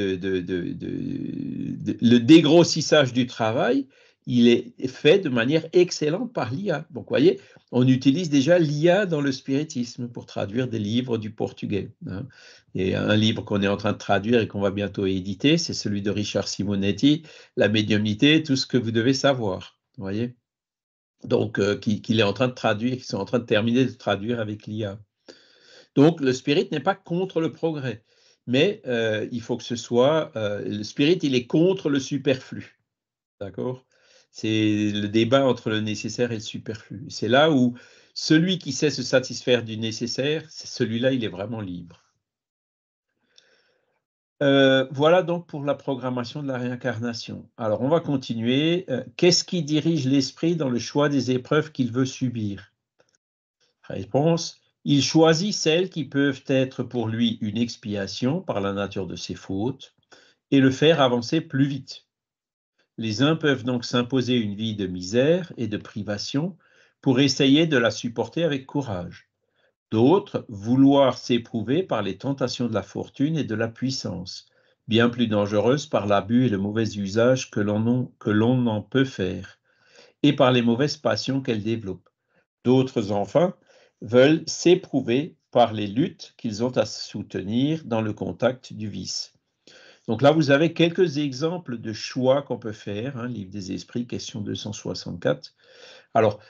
le dégrossissage du travail, il est fait de manière excellente par l'IA. Donc, vous voyez, on utilise déjà l'IA dans le spiritisme pour traduire des livres du portugais. Hein. Et un livre qu'on est en train de traduire et qu'on va bientôt éditer, c'est celui de Richard Simonetti, La médiumnité, tout ce que vous devez savoir. Vous voyez Donc, euh, qu'il est en train de traduire, qu'ils sont en train de terminer de traduire avec l'IA. Donc, le spirit n'est pas contre le progrès, mais euh, il faut que ce soit. Euh, le spirit, il est contre le superflu. D'accord c'est le débat entre le nécessaire et le superflu. C'est là où celui qui sait se satisfaire du nécessaire, celui-là, il est vraiment libre. Euh, voilà donc pour la programmation de la réincarnation. Alors on va continuer. Euh, qu'est-ce qui dirige l'esprit dans le choix des épreuves qu'il veut subir Réponse. Il choisit celles qui peuvent être pour lui une expiation par la nature de ses fautes et le faire avancer plus vite. Les uns peuvent donc s'imposer une vie de misère et de privation pour essayer de la supporter avec courage. D'autres, vouloir s'éprouver par les tentations de la fortune et de la puissance, bien plus dangereuses par l'abus et le mauvais usage que l'on en peut faire, et par les mauvaises passions qu'elles développent. D'autres, enfin, veulent s'éprouver par les luttes qu'ils ont à soutenir dans le contact du vice. Donc là, vous avez quelques exemples de choix qu'on peut faire. Hein, livre des esprits, question 264. Alors,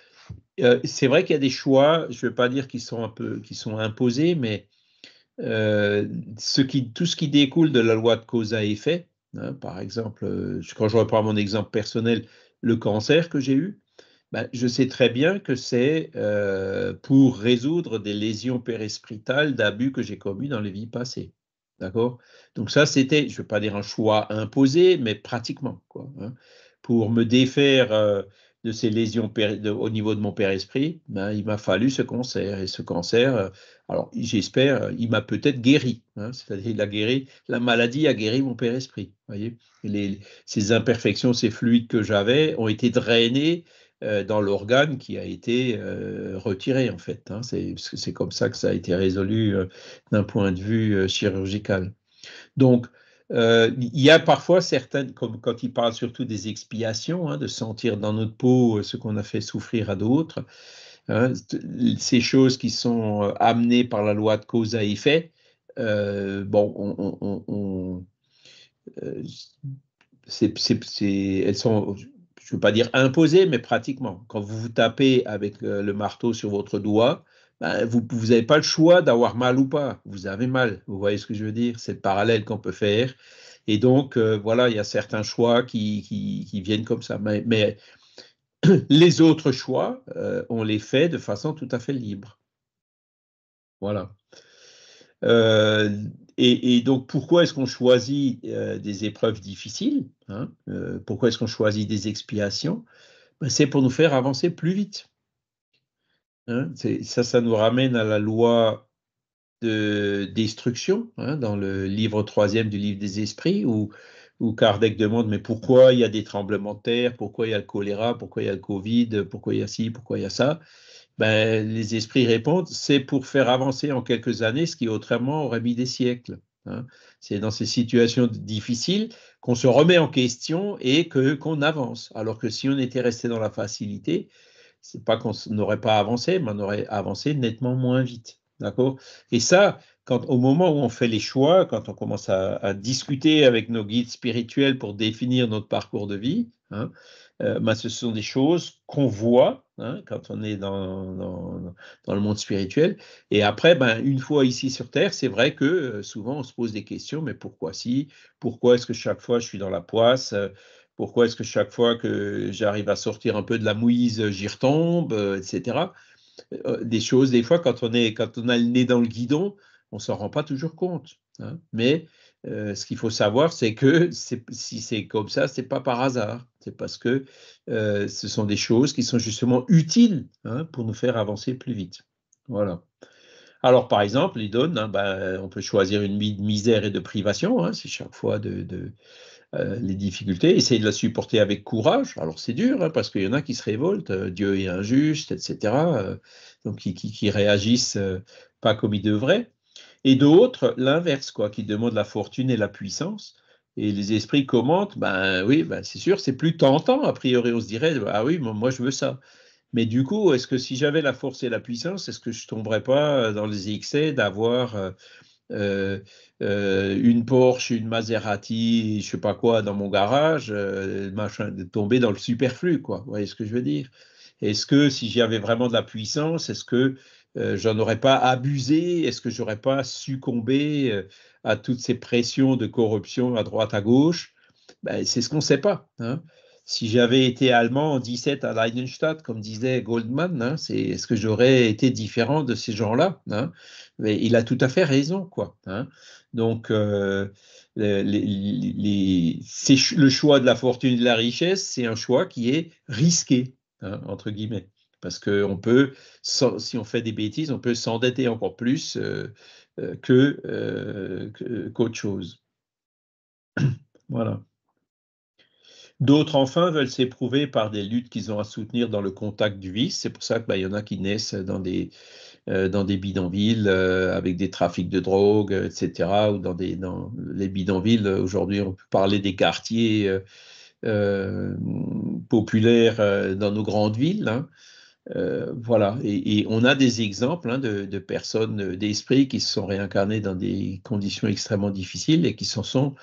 euh, c'est vrai qu'il y a des choix, je ne veux pas dire qu'ils sont, un peu, qui sont imposés, mais euh, tout ce qui découle de la loi de cause à effet, hein, par exemple, euh, quand je reprends mon exemple personnel, le cancer que j'ai eu, ben, je sais très bien que c'est pour résoudre des lésions périspritales d'abus que j'ai commis dans les vies passées. D'accord Donc ça, c'était, je ne veux pas dire un choix imposé, mais pratiquement, hein. Pour me défaire euh, de ces lésions au niveau de mon père-esprit, ben, il m'a fallu ce cancer. Et ce cancer, euh, alors j'espère, euh, il m'a peut-être guéri. Hein. C'est-à-dire, guéri, la maladie a guéri mon père-esprit. voyez Ces imperfections, ces fluides que j'avais ont été drainés euh, dans l'organe qui a été euh, retiré, en fait. Hein. C'est comme ça que ça a été résolu euh, d'un point de vue chirurgical. Donc, il y a parfois certaines, comme quand il parle surtout des expiations, hein, de sentir dans notre peau ce qu'on a fait souffrir à d'autres, hein, ces choses qui sont amenées par la loi de cause à effet, bon, on, elles sont je ne veux pas dire imposé, mais pratiquement. Quand vous vous tapez avec le marteau sur votre doigt, ben, vous n'avez pas le choix d'avoir mal ou pas. Vous avez mal. Vous voyez ce que je veux dire C'est le parallèle qu'on peut faire. Et donc, euh, voilà, il y a certains choix qui, viennent comme ça. Mais, les autres choix, euh, on les fait de façon tout à fait libre. Voilà. Euh, et, donc, pourquoi est-ce qu'on choisit euh, des épreuves difficiles hein, euh, Pourquoi est-ce qu'on choisit des expiations ben, C'est pour nous faire avancer plus vite. Hein. ça, ça nous ramène à la loi de destruction hein, dans le livre troisième du livre des esprits où, où Kardec demande mais pourquoi il y a des tremblements de terre, pourquoi il y a le choléra, pourquoi il y a le Covid, pourquoi il y a ci, pourquoi il y a ça ben, les esprits répondent, c'est pour faire avancer en quelques années ce qui autrement aurait mis des siècles. Hein. C'est dans ces situations difficiles qu'on se remet en question et que qu'on avance. Alors que si on était resté dans la facilité, c'est pas qu'on n'aurait pas avancé, mais on aurait avancé nettement moins vite. D'accord Et ça, quand, au moment où on fait les choix, quand on commence à, discuter avec nos guides spirituels pour définir notre parcours de vie, hein, euh, ben, ce sont des choses qu'on voit Hein, quand on est dans, dans, le monde spirituel. Et après, ben, une fois ici sur Terre, c'est vrai que euh, souvent on se pose des questions, mais pourquoi si Pourquoi est-ce que chaque fois je suis dans la poisse euh, Pourquoi est-ce que chaque fois que j'arrive à sortir un peu de la mouise, euh, j'y retombe, etc. Des choses, des fois, quand on, est, quand on a le nez dans le guidon, on ne s'en rend pas toujours compte. Hein. mais euh, ce qu'il faut savoir, c'est que si c'est comme ça, c'est pas par hasard. C'est parce que euh, ce sont des choses qui sont justement utiles hein, pour nous faire avancer plus vite. Voilà. Alors, par exemple, les donne, hein, ben, on peut choisir une vie de misère et de privation, hein, c'est chaque fois de, euh, les difficultés, essayer de la supporter avec courage. Alors, c'est dur, hein, parce qu'il y en a qui se révoltent, Dieu est injuste, etc. donc, qui, qui, réagissent pas comme ils devraient et d'autres l'inverse, quoi, qui demandent la fortune et la puissance. Et les esprits commentent, ben oui, ben c'est sûr, c'est plus tentant, a priori, on se dirait, ah oui, moi je veux ça. Mais du coup, est-ce que si j'avais la force et la puissance, est-ce que je tomberais pas dans les excès d'avoir euh, euh, euh, une Porsche, une Maserati, je sais pas quoi, dans mon garage, de tomber dans le superflu, quoi. Vous voyez ce que je veux dire Est-ce que si j'avais vraiment de la puissance, est-ce que euh, j'en aurais pas abusé Est-ce que j'aurais pas succombé euh, à toutes ces pressions de corruption à droite, à gauche ben, C'est ce qu'on ne sait pas. Hein. Si j'avais été allemand en 17 à Leidenstadt, comme disait Goldman, hein, c'est est-ce que j'aurais été différent de ces gens-là hein? Mais il a tout à fait raison, quoi. Donc euh, le choix de la fortune et de la richesse, c'est un choix qui est risqué entre guillemets. Parce qu'on peut, si on fait des bêtises, on peut s'endetter encore plus euh, euh, euh, que, qu'autre chose. voilà. D'autres enfin veulent s'éprouver par des luttes qu'ils ont à soutenir dans le contact du vice. C'est pour ça qu'il bah, y en a qui naissent dans des, dans des bidonvilles avec des trafics de drogue, etc. Ou dans, des, dans les bidonvilles, aujourd'hui, on peut parler des quartiers populaires dans nos grandes villes. Hein. Euh, voilà, et, on a des exemples hein, de, personnes euh, d'esprit qui se sont réincarnées dans des conditions extrêmement difficiles et qui s'en sont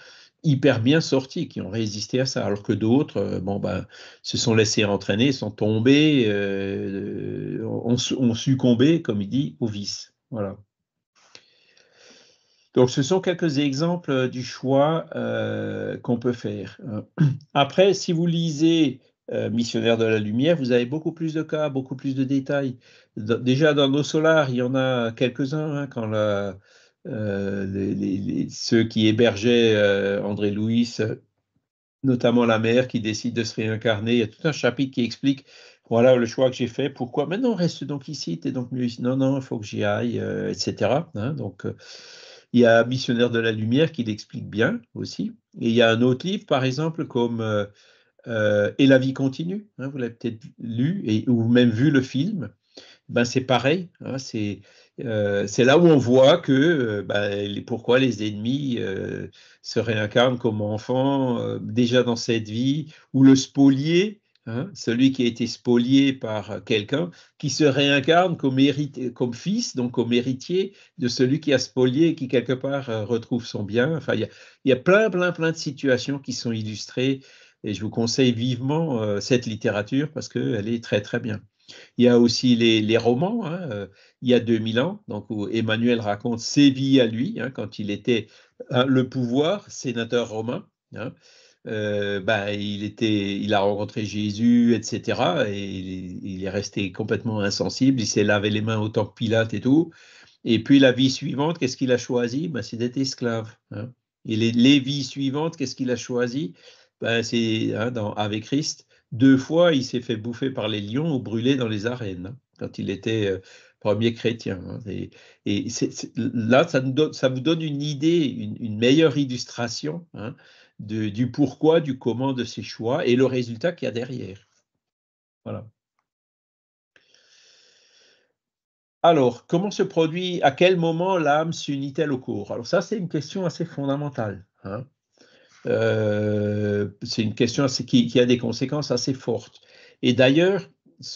hyper bien sortis, qui ont résisté à ça, alors que d'autres, euh, bon ben, se sont laissés entraîner, sont tombés, ont, succombé, comme il dit, au vice. Voilà. Donc, ce sont quelques exemples du choix qu'on peut faire. Après, si vous lisez euh, « Missionnaire de la lumière, vous avez beaucoup plus de cas, beaucoup plus de détails. déjà dans nos solars, il y en a quelques-uns hein, quand la, euh, ceux qui hébergeaient euh, André Louis, notamment la mère qui décide de se réincarner. Il y a tout un chapitre qui explique voilà le choix que j'ai fait, pourquoi maintenant reste donc ici, t'es donc mieux ici. Non, non, il faut que j'y aille, etc. Hein. donc il y a Missionnaire de la Lumière qui l'explique bien aussi. Et il y a un autre livre, par exemple, comme euh, et la vie continue, hein, vous l'avez peut-être lu ou même vu le film, ben c'est pareil, hein, euh, c'est là où on voit que euh, ben, pourquoi les ennemis se réincarnent comme enfants déjà dans cette vie, ou le spolié, hein, celui qui a été spolié par quelqu'un, qui se réincarne comme, comme fils, donc comme héritier de celui qui a spolié et qui quelque part retrouve son bien. Enfin, il y, y a, plein, plein, plein de situations qui sont illustrées et je vous conseille vivement euh, cette littérature parce qu'elle est très très bien. Il y a aussi les, romans. Hein, euh, il y a 2000 ans, donc où Emmanuel raconte ses vies à lui hein, quand il était euh, le pouvoir, sénateur romain. Hein. Ben, il, était, il a rencontré Jésus, etc. Et il, est resté complètement insensible. Il s'est lavé les mains autant que Pilate et tout. Et puis la vie suivante, qu'est-ce qu'il a choisi ben, C'est d'être esclave. Et les, vies suivantes, qu'est-ce qu'il a choisi ben, c'est hein, avec Christ, deux fois il s'est fait bouffer par les lions ou brûler dans les arènes hein, quand il était euh, premier chrétien. Hein, et, là, ça, vous donne une idée, une, meilleure illustration hein, du pourquoi, du comment de ses choix et le résultat qu'il y a derrière. Voilà. Alors, comment se produit, à quel moment l'âme s'unit-elle au corps Alors ça, c'est une question assez fondamentale. Euh, c'est une question qui, a des conséquences assez fortes. Et d'ailleurs,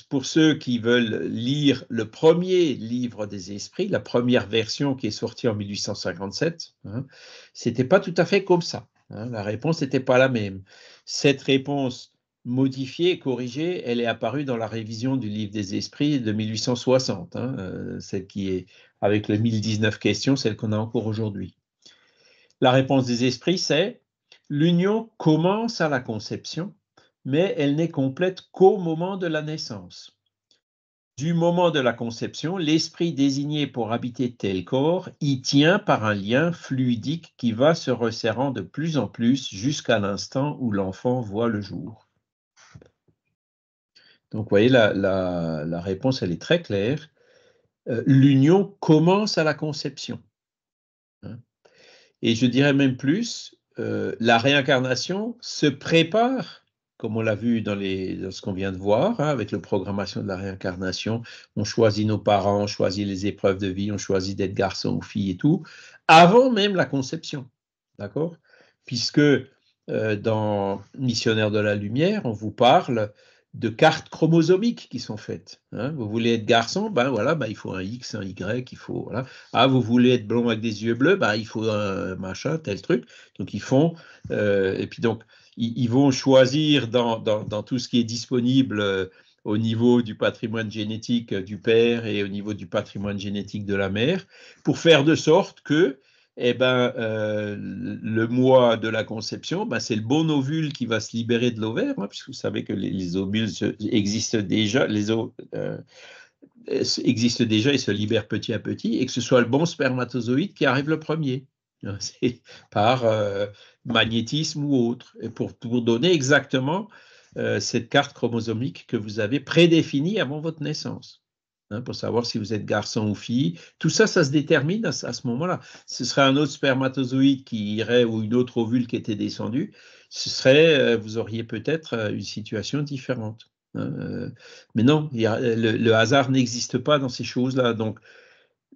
pour ceux qui veulent lire le premier livre des esprits, la première version qui est sortie en 1857, hein, c'était pas tout à fait comme ça. Hein. la réponse n'était pas la même. Cette réponse modifiée corrigée, elle est apparue dans la révision du livre des esprits de 1860, hein, euh, celle qui est avec les 1019 questions, celle qu'on a encore aujourd'hui. La réponse des esprits, c'est L'union commence à la conception, mais elle n'est complète qu'au moment de la naissance. Du moment de la conception, l'esprit désigné pour habiter tel corps y tient par un lien fluidique qui va se resserrant de plus en plus jusqu'à l'instant où l'enfant voit le jour. Donc, vous voyez, la, réponse, elle est très claire. Euh, l'union commence à la conception. Hein. Et je dirais même plus, euh, la réincarnation se prépare, comme on l'a vu dans, ce qu'on vient de voir, hein, avec la programmation de la réincarnation. On choisit nos parents, on choisit les épreuves de vie, on choisit d'être garçon ou fille et tout, avant même la conception. D'accord Puisque euh, dans Missionnaire de la Lumière, on vous parle de cartes chromosomiques qui sont faites. Hein. Vous voulez être garçon, ben voilà, ben il faut un X, un Y, il faut voilà. Ah, vous voulez être blond avec des yeux bleus, ben il faut un machin, tel truc. Donc ils font euh, et puis donc ils, vont choisir dans, tout ce qui est disponible euh, au niveau du patrimoine génétique euh, du père et au niveau du patrimoine génétique de la mère pour faire de sorte que eh ben, euh, le mois de la conception, ben, c'est le bon ovule qui va se libérer de l'ovaire, hein, puisque vous savez que les, ovules existent déjà, les euh, euh, existent déjà et se libèrent petit à petit, et que ce soit le bon spermatozoïde qui arrive le premier, hein, par magnétisme ou autre, et pour donner exactement cette carte chromosomique que vous avez prédéfinie avant votre naissance. Hein, pour savoir si vous êtes garçon ou fille. Tout ça, ça se détermine à, ce moment-là. Ce serait un autre spermatozoïde qui irait ou une autre ovule qui était descendue. Ce serait, euh, vous auriez peut-être euh, une situation différente. Hein, euh. Mais non, le, hasard n'existe pas dans ces choses-là. Donc,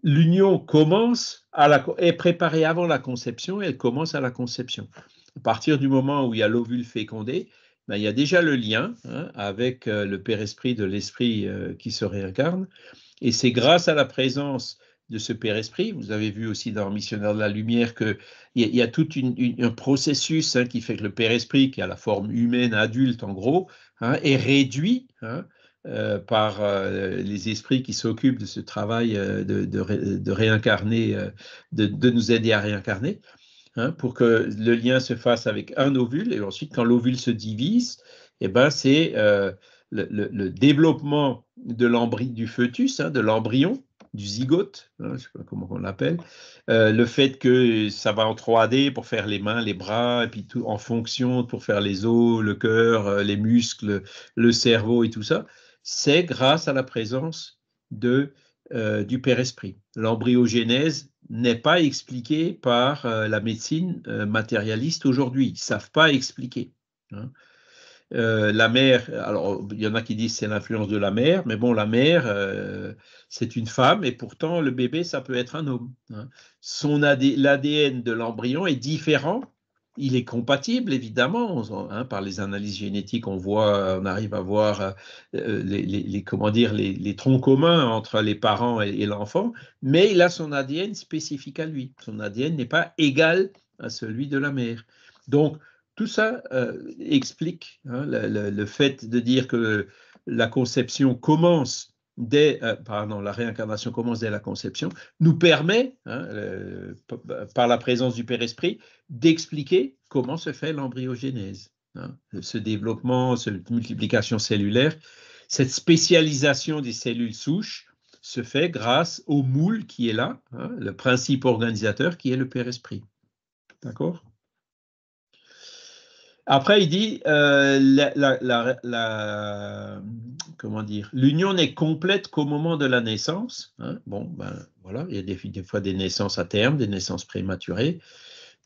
l'union commence à la, est préparée avant la conception et elle commence à la conception. À partir du moment où il y a l'ovule fécondé, ben, il y a déjà le lien hein, avec euh, le Père-Esprit de l'Esprit euh, qui se réincarne. Et c'est grâce à la présence de ce Père-Esprit, vous avez vu aussi dans Missionnaire de la Lumière qu'il y, a, y a tout un processus hein, qui fait que le Père-Esprit, qui a la forme humaine adulte en gros, hein, est réduit euh, par les esprits qui s'occupent de ce travail de, réincarner, de, nous aider à réincarner. Hein, pour que le lien se fasse avec un ovule. Et ensuite, quand l'ovule se divise, et eh ben, c'est euh, le, développement de du fœtus, hein, de l'embryon, du zygote, hein, je sais pas comment on l'appelle, euh, le fait que ça va en 3D pour faire les mains, les bras, et puis tout en fonction pour faire les os, le cœur, euh, les muscles, le cerveau et tout ça, c'est grâce à la présence de, du Père-Esprit. L'embryogénèse n'est pas expliqué par euh, la médecine euh, matérialiste aujourd'hui. Ils ne savent pas expliquer. Hein. Euh, la mère, alors il y en a qui disent c'est l'influence de la mère, mais bon, la mère, c'est une femme et pourtant le bébé, ça peut être un homme. Hein. l'ADN de l'embryon est différent il est compatible, évidemment, hein, par les analyses génétiques, on voit, on arrive à voir euh, les, comment dire, les, troncs communs entre les parents et, l'enfant, mais il a son ADN spécifique à lui. Son ADN n'est pas égal à celui de la mère. Donc, tout ça euh, explique hein, le, fait de dire que la conception commence dès, euh, pardon, la réincarnation commence dès la conception, nous permet, hein, par la présence du Père-Esprit, d'expliquer comment se fait l'embryogénèse, hein. ce développement, cette multiplication cellulaire, cette spécialisation des cellules souches se fait grâce au moule qui est là, hein, le principe organisateur qui est le Père-Esprit. D'accord après, il dit euh, la, la, comment dire l'union n'est complète qu'au moment de la naissance. Hein. Bon, ben voilà, il y a des, des, fois des naissances à terme, des naissances prématurées.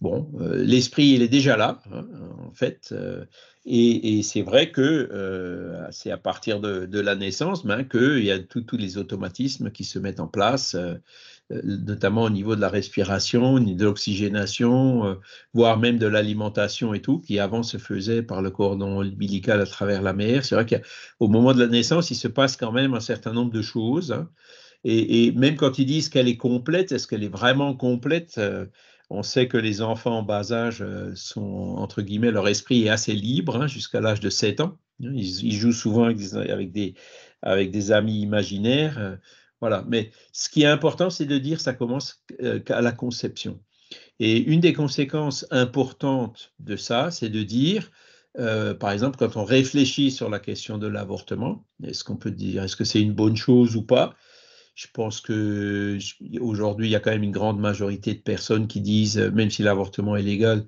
Bon, euh, l'esprit il est déjà là hein, en fait, euh, et, c'est vrai que c'est à partir de, de la naissance ben, que il y a tous les automatismes qui se mettent en place. Euh, notamment au niveau de la respiration, de l'oxygénation, euh, voire même de l'alimentation et tout, qui avant se faisait par le cordon ombilical à travers la mère. C'est vrai qu'au moment de la naissance, il se passe quand même un certain nombre de choses. Hein. et, même quand ils disent qu'elle est complète, est-ce qu'elle est vraiment complète euh, on sait que les enfants en bas âge sont, entre guillemets, leur esprit est assez libre hein, jusqu'à l'âge de 7 ans. Hein. Ils, jouent souvent avec des amis imaginaires. Voilà. Mais ce qui est important, c'est de dire ça commence euh, à la conception. Et une des conséquences importantes de ça, c'est de dire, euh, par exemple, quand on réfléchit sur la question de l'avortement, est-ce qu'on peut dire, est-ce que c'est une bonne chose ou pas Je pense que aujourd'hui, il y a quand même une grande majorité de personnes qui disent, euh, même si l'avortement est légal,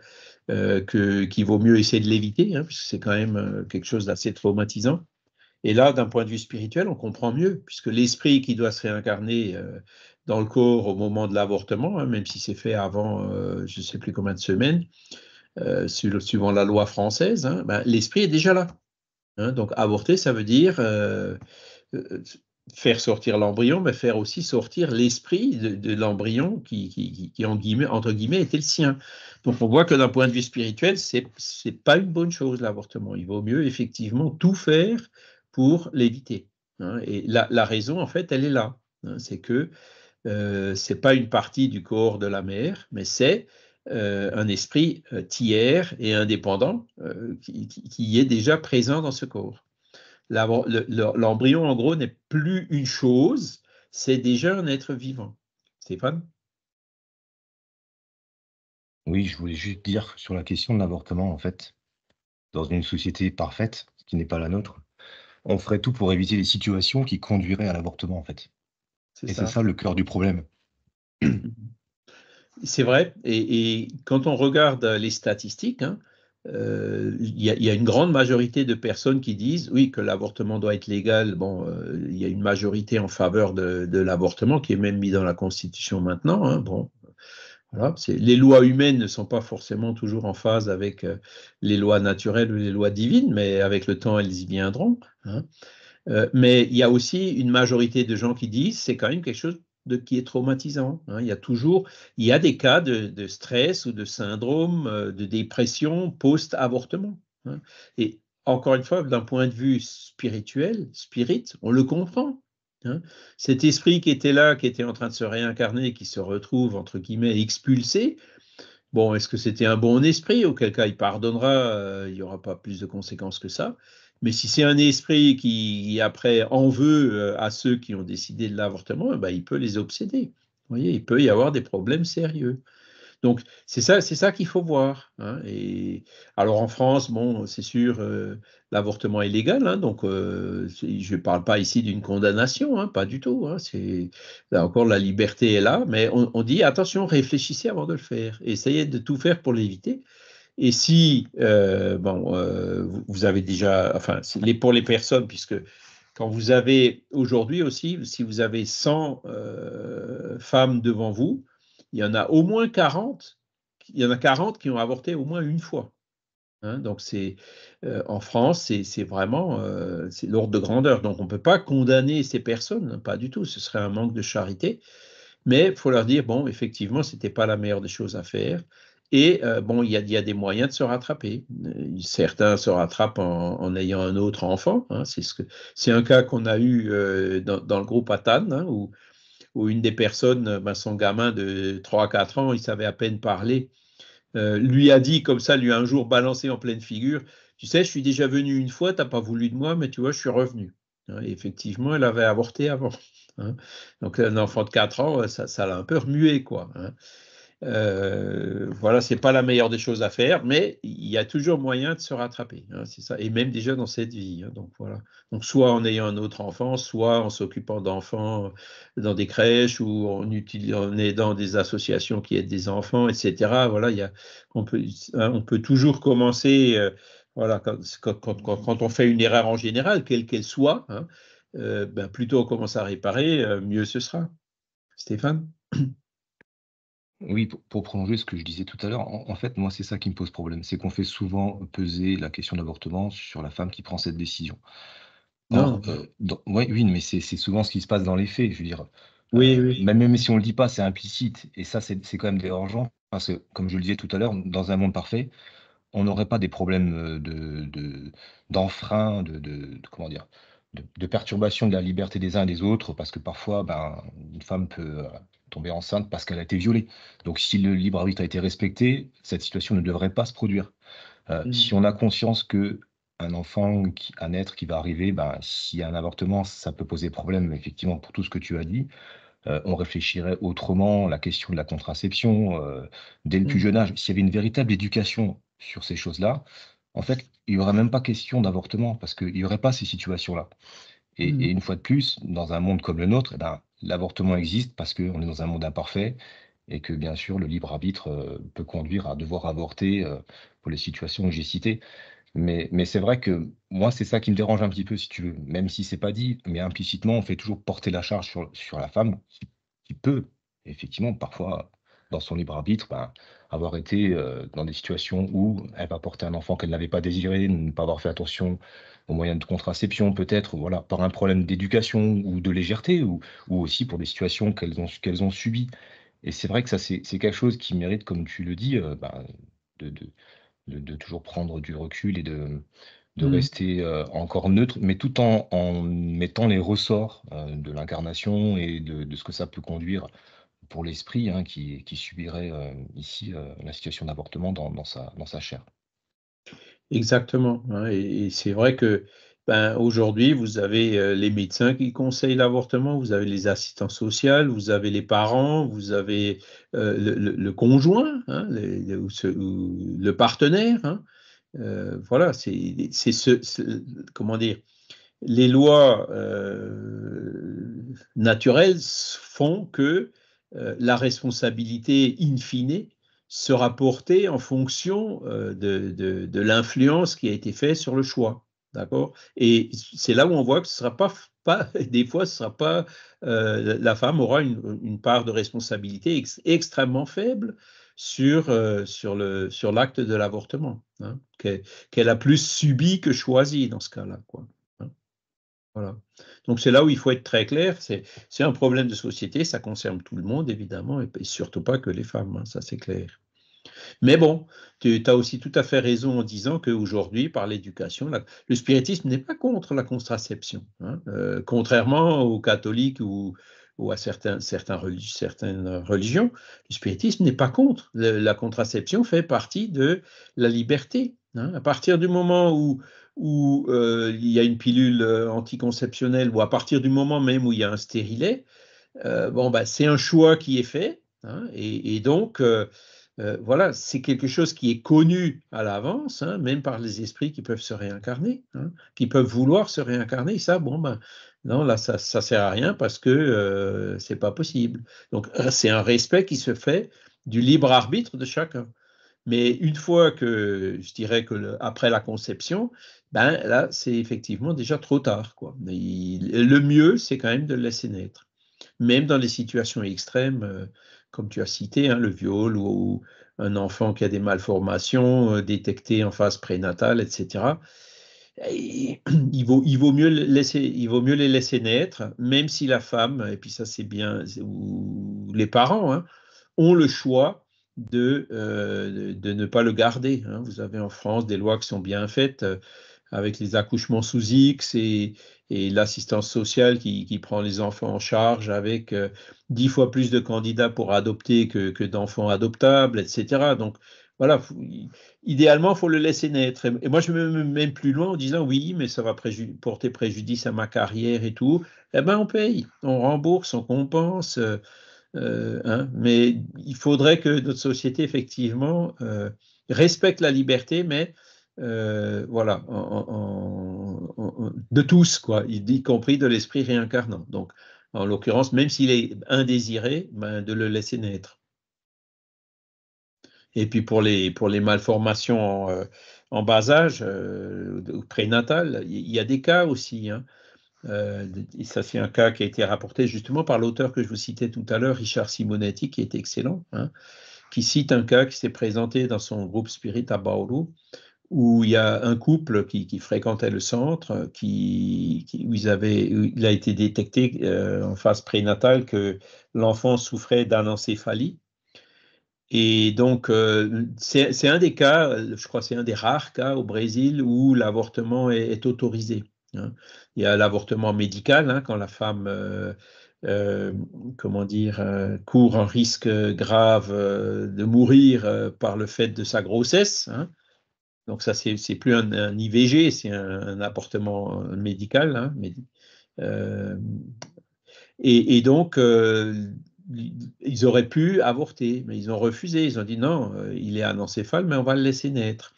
qu'il vaut mieux essayer de l'éviter, hein, puisque c'est quand même quelque chose d'assez traumatisant. Et là, d'un point de vue spirituel, on comprend mieux, puisque l'esprit qui doit se réincarner euh, dans le corps au moment de l'avortement, hein, même si c'est fait avant euh, je ne sais plus combien de semaines, euh, suivant la loi française, hein, ben, l'esprit est déjà là. Hein. donc avorter, ça veut dire faire sortir l'embryon, mais faire aussi sortir l'esprit de, l'embryon qui, en guillemets, entre guillemets, était le sien. Donc on voit que d'un point de vue spirituel, c'est n'est pas une bonne chose l'avortement. Il vaut mieux effectivement tout faire pour l'éviter. Hein. Et la, raison, en fait, elle est là. Hein. C'est que euh, ce n'est pas une partie du corps de la mère mais c'est euh, un esprit euh, tiers et indépendant euh, qui, est déjà présent dans ce corps. L'embryon, en gros, n'est plus une chose, c'est déjà un être vivant. Stéphane Oui, je voulais juste dire sur la question de l'avortement, en fait, dans une société parfaite, ce qui n'est pas la nôtre, on ferait tout pour éviter les situations qui conduiraient à l'avortement, en fait. c'est ça le cœur du problème. C'est vrai. Et, quand on regarde les statistiques, hein, euh, il y, a une grande majorité de personnes qui disent oui que l'avortement doit être légal. Bon, euh, il y a une majorité en faveur de, l'avortement qui est même mis dans la Constitution maintenant. Hein. bon, les lois humaines ne sont pas forcément toujours en phase avec euh, les lois naturelles ou les lois divines, mais avec le temps, elles y viendront. Hein. Euh, mais il y a aussi une majorité de gens qui disent c'est quand même quelque chose de, qui est traumatisant. Hein. Il y a toujours, il y a des cas de, stress ou de syndrome euh, de dépression post-avortement. Hein. Et encore une fois, d'un point de vue spirituel, spirit, on le comprend. Cet esprit qui était là, qui était en train de se réincarner, qui se retrouve, entre guillemets, expulsé, bon, est-ce que c'était un bon esprit Auquel cas, il pardonnera, euh, il n'y aura pas plus de conséquences que ça. Mais si c'est un esprit qui, après, en veut euh, à ceux qui ont décidé de l'avortement, eh ben, il peut les obséder. Vous voyez, il peut y avoir des problèmes sérieux. Donc, c'est ça, c'est ça qu'il faut voir. Hein. Et alors en France, bon, c'est sûr, euh, l'avortement est légal, hein, donc euh, je ne parle pas ici d'une condamnation, hein, pas du tout. là encore la liberté est là, mais on, on, dit attention, réfléchissez avant de le faire, essayez de tout faire pour l'éviter. Et si, euh, bon, euh, vous avez déjà, enfin, les, pour les personnes, puisque quand vous avez aujourd'hui aussi, si vous avez 100 euh, femmes devant vous, il y en a au moins 40, il y en a 40 qui ont avorté au moins une fois. Hein. donc c'est en France, c'est vraiment c'est l'ordre de grandeur. Donc on ne peut pas condamner ces personnes, pas du tout. Ce serait un manque de charité. Mais il faut leur dire bon, effectivement, ce n'était pas la meilleure des choses à faire. Et euh, bon, il y, a, des moyens de se rattraper. Euh, certains se rattrapent en, ayant un autre enfant. Hein. c'est ce un cas qu'on a eu euh, dans, le groupe Atan, hein, où, une des personnes, ben, son gamin de 3 à 4 ans, il savait à peine parler, lui a dit comme ça, lui a un jour balancé en pleine figure, tu sais, je suis déjà venu une fois, tu n'as pas voulu de moi, mais tu vois, je suis revenu. Hein, effectivement, elle avait avorté avant. Donc un enfant de 4 ans, ça l'a un peu remué, quoi. Euh, voilà, c'est pas la meilleure des choses à faire, mais il y a toujours moyen de se rattraper. Hein, c'est ça. Et même déjà dans cette vie. Hein, donc voilà. Donc soit en ayant un autre enfant, soit en s'occupant d'enfants euh, dans des crèches ou en, aidant des associations qui aident des enfants, etc. Voilà, il y a, on peut, hein, on peut toujours commencer. Euh, voilà, quand, on fait une erreur en général, quelle qu'elle soit, ben, plutôt on commence à réparer, mieux ce sera. Stéphane oui, pour, prolonger ce que je disais tout à l'heure, en, fait, moi, c'est ça qui me pose problème. C'est qu'on fait souvent peser la question d'avortement sur la femme qui prend cette décision. Non. Euh, oui, mais c'est souvent ce qui se passe dans les faits. Je veux dire, Oui, euh, même, si on ne le dit pas, c'est implicite. Et ça, c'est quand même dérangeant. Parce que, comme je le disais tout à l'heure, dans un monde parfait, on n'aurait pas des problèmes euh, de, d'enfrein, de, comment dire, de, perturbation de la liberté des uns et des autres, parce que parfois, ben, une femme peut, tomber enceinte parce qu'elle a été violée. Donc si le libre arbitre a été respecté, cette situation ne devrait pas se produire. Euh, mm. Si on a conscience que un enfant, un être qui va arriver, ben, s'il y a un avortement, ça peut poser problème, effectivement, pour tout ce que tu as dit. Euh, on réfléchirait autrement la question de la contraception euh, dès le plus mm. jeune âge. S'il y avait une véritable éducation sur ces choses-là, en fait, il n'y aurait même pas question d'avortement parce qu'il n'y aurait pas ces situations-là. Mm. Et, une fois de plus, dans un monde comme le nôtre, eh ben, l'avortement existe parce qu'on est dans un monde imparfait et que bien sûr le libre arbitre euh, peut conduire à devoir avorter euh, pour les situations que j'ai citées. Mais, c'est vrai que moi, c'est ça qui me dérange un petit peu, si tu veux. Même si c'est pas dit, mais implicitement, on fait toujours porter la charge sur, la femme qui, qui peut, effectivement, parfois, dans son libre arbitre, ben, avoir été euh, dans des situations où elle va porter un enfant qu'elle n'avait pas désiré, ne pas avoir fait attention aux moyens de contraception, peut-être, voilà, par un problème d'éducation ou de légèreté, ou, aussi pour des situations qu'elles ont, subies. Et c'est vrai que ça, c'est quelque chose qui mérite, comme tu le dis, euh, bah, de, toujours prendre du recul et de, mmh. rester euh, encore neutre, mais tout en, mettant les ressorts de l'incarnation et de, ce que ça peut conduire pour l'esprit hein, qui, subirait euh, ici euh, la situation d'avortement dans, sa, dans sa chair. Exactement. Hein, et, c'est vrai que ben, aujourd'hui, vous avez euh, les médecins qui conseillent l'avortement, vous avez les assistants sociaux, vous avez les parents, vous avez le, conjoint hein, le, partenaire. voilà, c'est ce, comment dire, les lois naturelles font que euh, la responsabilité in fine sera portée en fonction euh, de, l'influence qui a été faite sur le choix. D'accord Et c'est là où on voit que ce sera pas, des fois, ce sera pas, euh, la femme aura une, part de responsabilité extrêmement faible sur, l'acte de l'avortement, hein, qu'elle, a plus subi que choisi dans ce cas-là. Quoi. Donc c'est là où il faut être très clair, c'est un problème de société, ça concerne tout le monde évidemment, et, surtout pas que les femmes, hein, ça c'est clair. Mais bon, tu as aussi tout à fait raison en disant qu'aujourd'hui, par l'éducation, le spiritisme n'est pas contre la contraception, hein. euh, contrairement aux catholiques ou, ou à certains, certains, certaines religions, le spiritisme n'est pas contre. la contraception fait partie de la liberté. Hein. À partir du moment où où euh, il y a une pilule euh, anticonceptionnelle, ou à partir du moment même où il y a un stérilet, euh, bon, bah, c'est un choix qui est fait. Hein, et, donc, voilà, c'est quelque chose qui est connu à l'avance, hein, même par les esprits qui peuvent se réincarner, hein, qui peuvent vouloir se réincarner. Et ça, bon, ben, non, là, ça ne sert à rien parce que c'est pas possible. Donc, c'est un respect qui se fait du libre arbitre de chacun. Mais une fois que, je dirais que après la conception, ben là, c'est effectivement déjà trop tard. Quoi. le mieux, c'est quand même de le laisser naître. Même dans les situations extrêmes, euh, comme tu as cité, hein, le viol ou, un enfant qui a des malformations euh, détectées en phase prénatale, etc. il, vaut, il, vaut mieux laisser, il vaut mieux les laisser naître, même si la femme, et puis ça c'est bien, ou les parents, hein, ont le choix euh, de, de, ne pas le garder. Hein. Vous avez en France des lois qui sont bien faites euh, avec les accouchements sous X et, et l'assistance sociale qui, prend les enfants en charge avec euh, dix fois plus de candidats pour adopter que, que d'enfants adoptables, etc. Donc voilà, idéalement, il faut le laisser naître. Et, moi, je me mets même plus loin en disant oui, mais ça va porter préjudice à ma carrière et tout. Eh bien, on paye, on rembourse, on compense. Euh, hein. mais il faudrait que notre société, effectivement, euh, respecte la liberté, mais euh, voilà, de tous, quoi, y compris de l'esprit réincarnant. Donc, en l'occurrence, même s'il est indésiré, ben, de le laisser naître. Et puis pour les, pour les malformations en, bas âge, prénatal, il y, y a des cas aussi. Hein, euh, ça, c'est un cas qui a été rapporté justement par l'auteur que je vous citais tout à l'heure, Richard Simonetti, qui est excellent, hein, qui cite un cas qui s'est présenté dans son groupe Spirit à Bauru, où il y a un couple qui, fréquentait le centre, qui, où, il a été détecté euh, en phase prénatale que l'enfant souffrait d'anencephalie. Et donc, euh, c'est un des cas, je crois c'est un des rares cas au Brésil où l'avortement est autorisé. Hein. Il y a l'avortement médical, hein, quand la femme, euh, euh, comment dire, euh, court un risque grave de mourir par le fait de sa grossesse. Hein. Donc ça, c'est, plus un, IVG, c'est un, avortement médical. et, et, donc, ils auraient pu avorter, mais ils ont refusé. Ils ont dit non, il est anencéphale, mais on va le laisser naître.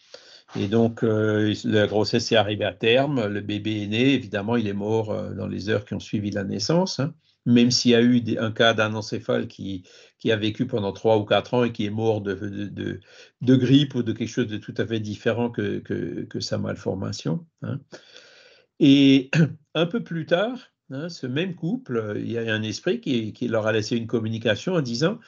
Et donc, euh, la grossesse est arrivée à terme, le bébé est né, évidemment, il est mort euh, dans les heures qui ont suivi la naissance, hein. même s'il y a eu un cas d'un encéphale qui a vécu pendant trois ou quatre ans et qui est mort de, grippe ou de quelque chose de tout à fait différent que, sa malformation. Hein. Et un peu plus tard, hein, ce même couple, euh, il y a un esprit qui, qui leur a laissé une communication en disant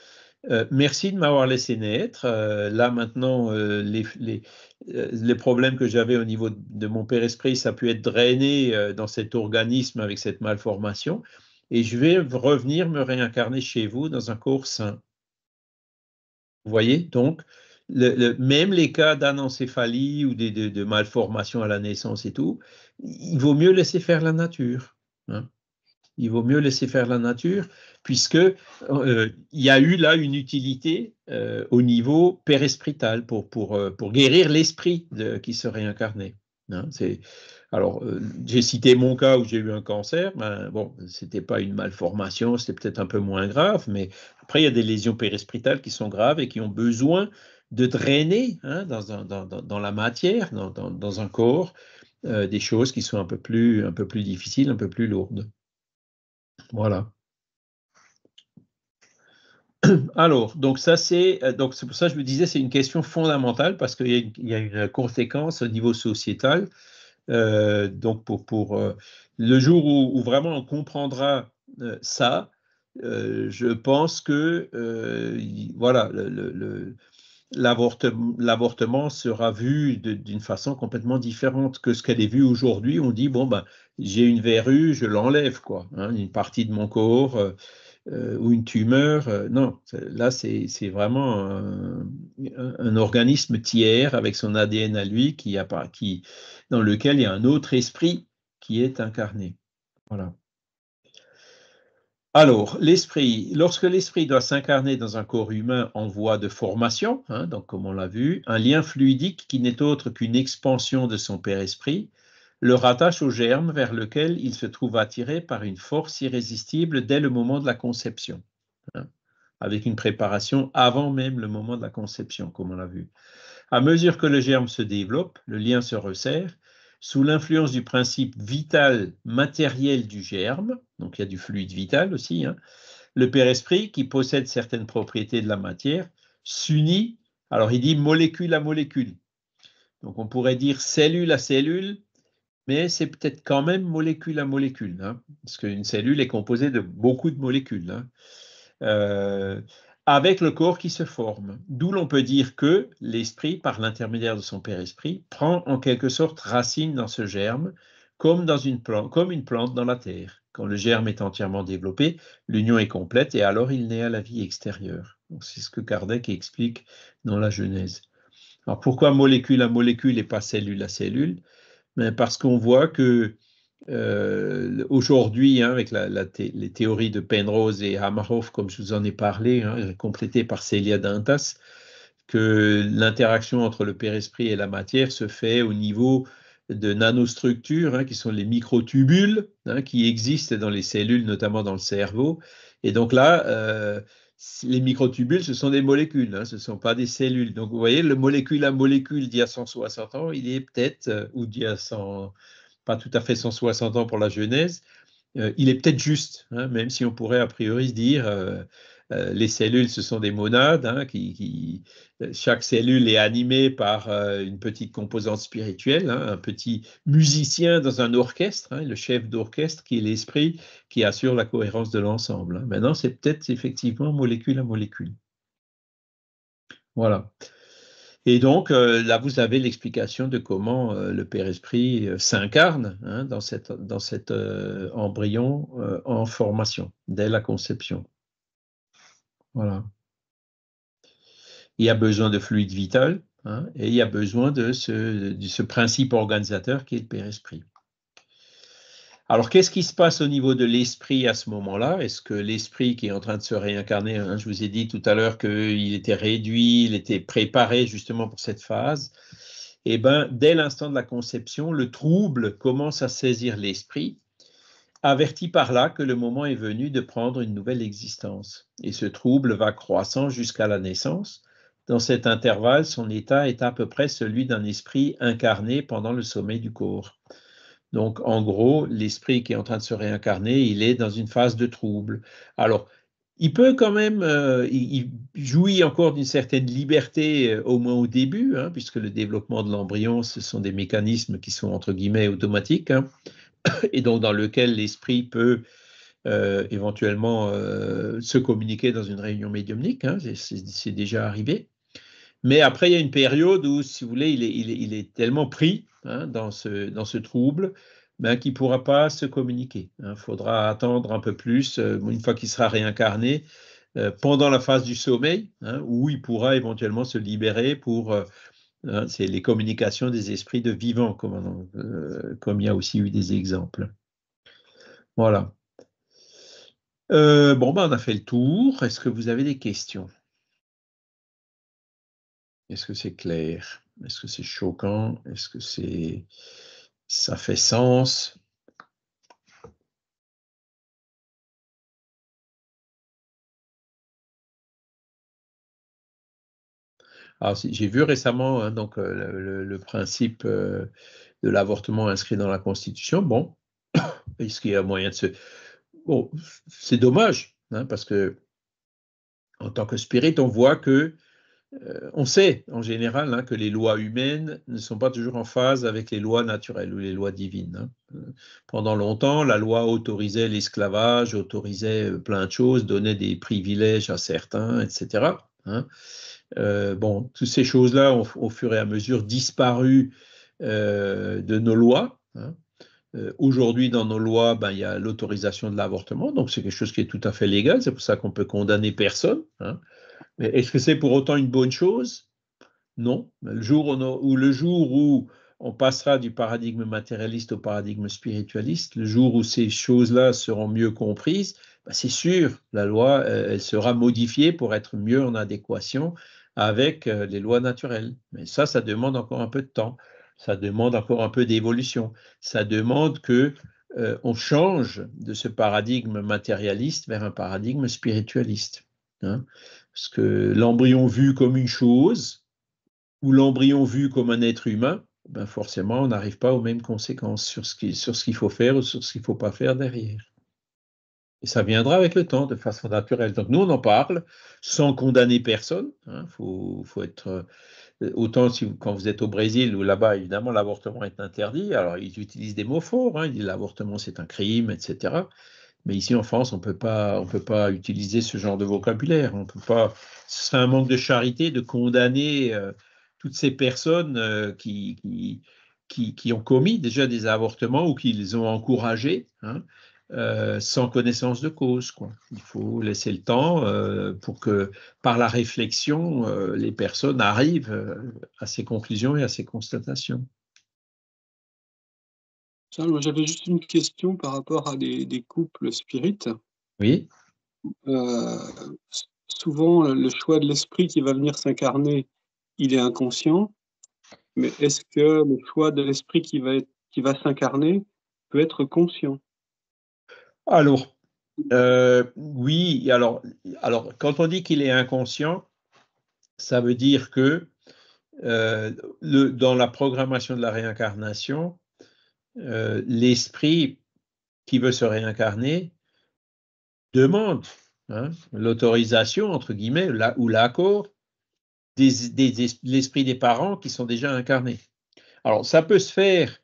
euh, merci de m'avoir laissé naître. Euh, là maintenant, euh, les, problèmes que j'avais au niveau de, mon père esprit, ça a pu être drainé dans cet organisme avec cette malformation. Et je vais revenir me réincarner chez vous dans un corps sain. Vous voyez Donc, même les cas d'anencéphalie ou de, malformation à la naissance et tout, il vaut mieux laisser faire la nature. Hein. Il vaut mieux laisser faire la nature, puisque euh, il y a eu là une utilité euh, au niveau périsprital pour, pour, euh, pour guérir l'esprit qui se réincarnait. Hein. alors, j'ai cité mon cas où j'ai eu un cancer. Ben, bon, c'était pas une malformation, c'était peut-être un peu moins grave, mais après, il y a des lésions périspritales qui sont graves et qui ont besoin de drainer hein, dans, la matière, dans, un corps, des choses qui sont un peu, plus, un peu plus difficiles, un peu plus lourdes. Voilà. Alors, donc ça c'est euh, donc c'est pour ça je me disais c'est une question fondamentale parce qu'il y, a une conséquence au niveau sociétal. Euh, donc pour, pour euh, le jour où, vraiment on comprendra ça, je pense que voilà le, l'avortement sera vu d'une façon complètement différente que ce qu'elle est vue aujourd'hui. On dit, bon, ben, j'ai une verrue, je l'enlève, quoi, hein, une partie de mon corps euh, euh, ou une tumeur. Euh, non, là, c'est vraiment un, organisme tiers avec son ADN à lui qui, qui, dans lequel il y a un autre esprit qui est incarné. Voilà. Alors, l'esprit, lorsque l'esprit doit s'incarner dans un corps humain en voie de formation, hein, donc comme on l'a vu, un lien fluidique qui n'est autre qu'une expansion de son père esprit le rattache au germe vers lequel il se trouve attiré par une force irrésistible dès le moment de la conception, hein, avec une préparation avant même le moment de la conception, comme on l'a vu. À mesure que le germe se développe, le lien se resserre sous l'influence du principe vital matériel du germe, donc il y a du fluide vital aussi, hein, le père-esprit, qui possède certaines propriétés de la matière, s'unit, alors il dit molécule à molécule. Donc on pourrait dire cellule à cellule, mais c'est peut-être quand même molécule à molécule, hein, parce qu'une cellule est composée de beaucoup de molécules. Hein. Euh, avec le corps qui se forme. D'où l'on peut dire que l'esprit, par l'intermédiaire de son Père Esprit, prend en quelque sorte racine dans ce germe, comme, dans une plante, dans la terre. Quand le germe est entièrement développé, l'union est complète et alors il naît à la vie extérieure. C'est ce que Kardec explique dans la Genèse. Alors pourquoi molécule à molécule et pas cellule à cellule Mais ben, Parce qu'on voit que euh, aujourd'hui, hein, avec les théories de Penrose et Hamarhoff, comme je vous en ai parlé, hein, complétées par Célia Dantas, que l'interaction entre le père-esprit et la matière se fait au niveau de nanostructures, hein, qui sont les microtubules, qui existent dans les cellules, notamment dans le cerveau. Et donc là, euh, les microtubules, ce sont des molécules, ce ne sont pas des cellules. Donc vous voyez, le molécule à molécule d'il y a 160 ans, il est peut-être, euh, ou d'il y a 100 pas tout à fait 160 ans pour la Genèse, euh, il est peut-être juste, hein, même si on pourrait a priori se dire euh, euh les cellules, ce sont des monades, hein, qui, euh, chaque cellule est animée par une petite composante spirituelle, hein, un petit musicien dans un orchestre, le chef d'orchestre qui est l'esprit qui assure la cohérence de l'ensemble. Maintenant, c'est peut-être effectivement molécule à molécule. Voilà. Et donc, euh, là, vous avez l'explication de comment euh, le Père-Esprit euh, s'incarne hein, dans cet dans embryon en formation, dès la conception. Voilà. Il y a besoin de fluide vital hein, et il y a besoin de ce, de ce principe organisateur qui est le Père-Esprit. Alors, qu'est-ce qui se passe au niveau de l'esprit à ce moment-là Est-ce que l'esprit qui est en train de se réincarner, hein, je vous ai dit tout à l'heure qu'il était réduit, il était préparé justement pour cette phase, eh bien, dès l'instant de la conception, le trouble commence à saisir l'esprit, averti par là que le moment est venu de prendre une nouvelle existence. Et ce trouble va croissant jusqu'à la naissance. Dans cet intervalle, son état est à peu près celui d'un esprit incarné pendant le sommeil du corps. Donc, en gros, l'esprit qui est en train de se réincarner, il est dans une phase de trouble. Alors, il peut quand même, euh, il, jouit encore d'une certaine liberté, euh, au moins au début, hein, puisque le développement de l'embryon, ce sont des mécanismes qui sont entre guillemets automatiques, hein, et donc dans lequel l'esprit peut euh, éventuellement se communiquer dans une réunion médiumnique. Hein, c'est déjà arrivé. Mais après, il y a une période où, si vous voulez, il est, tellement pris hein, dans, ce, trouble ben, qu'il ne pourra pas se communiquer. Il hein. faudra attendre un peu plus, euh, une fois qu'il sera réincarné, euh, pendant la phase du sommeil, hein, où il pourra éventuellement se libérer pour... Euh, c'est les communications des esprits de vivants, comme, il y a aussi eu des exemples. Voilà. bon, ben, on a fait le tour. Est-ce que vous avez des questions est-ce que c'est clair Est-ce que c'est choquant Est-ce que c'est ça fait sens Alors, ah, j'ai vu récemment hein, donc, euh, le, principe euh, de l'avortement inscrit dans la Constitution. Bon, est-ce qu'il y a moyen de se. Bon, c'est dommage, hein, parce que en tant que spirit, on voit que euh, on sait en général hein, que les lois humaines ne sont pas toujours en phase avec les lois naturelles ou les lois divines. Hein. Euh, pendant longtemps, la loi autorisait l'esclavage, autorisait euh, plein de choses, donnait des privilèges à certains, etc. Hein. bon, toutes ces choses-là ont au fur et à mesure disparu de nos lois. Aujourd'hui, dans nos lois, ben, il y a l'autorisation de l'avortement, donc c'est quelque chose qui est tout à fait légal, c'est pour ça qu'on peut condamner personne. Est-ce que c'est pour autant une bonne chose Non. Le jour où, le jour où on passera du paradigme matérialiste au paradigme spiritualiste, le jour où ces choses-là seront mieux comprises, ben, c'est sûr, la loi euh, elle sera modifiée pour être mieux en adéquation avec euh, les lois naturelles. Mais ça, ça demande encore un peu de temps, ça demande encore un peu d'évolution, ça demande que euh, on change de ce paradigme matérialiste vers un paradigme spiritualiste. Hein. Parce que l'embryon vu comme une chose ou l'embryon vu comme un être humain, ben, forcément, on n'arrive pas aux mêmes conséquences sur ce qu'il faut faire ou sur ce qu'il ne faut pas faire derrière. Et ça viendra avec le temps, de façon naturelle. Donc nous, on en parle sans condamner personne. Hein. faut, être euh, autant si, quand vous êtes au Brésil ou là-bas, évidemment, l'avortement est interdit. Alors ils utilisent des mots forts. Hein. ils disent l'avortement c'est un crime, etc. Mais ici en France, on ne peut pas utiliser ce genre de vocabulaire. On peut Ce serait un manque de charité de condamner euh, toutes ces personnes euh, qui, ont commis déjà des avortements ou qui les ont encouragés hein, euh, sans connaissance de cause. Il faut laisser le temps pour que, par la réflexion, les personnes arrivent à ces conclusions et à ces constatations. J'avais juste une question par rapport à des, couples spirites. Oui. Euh, souvent, le choix de l'esprit qui va venir s'incarner, il est inconscient. Mais est-ce que le choix de l'esprit qui va, qui va s'incarner peut être conscient Alors, euh, oui. Alors, alors, quand on dit qu'il est inconscient, ça veut dire que euh, dans la programmation de la réincarnation, euh, l'esprit qui veut se réincarner demande hein, l'autorisation, entre guillemets, ou l'accord des, l'esprit des parents qui sont déjà incarnés. Alors, ça peut se faire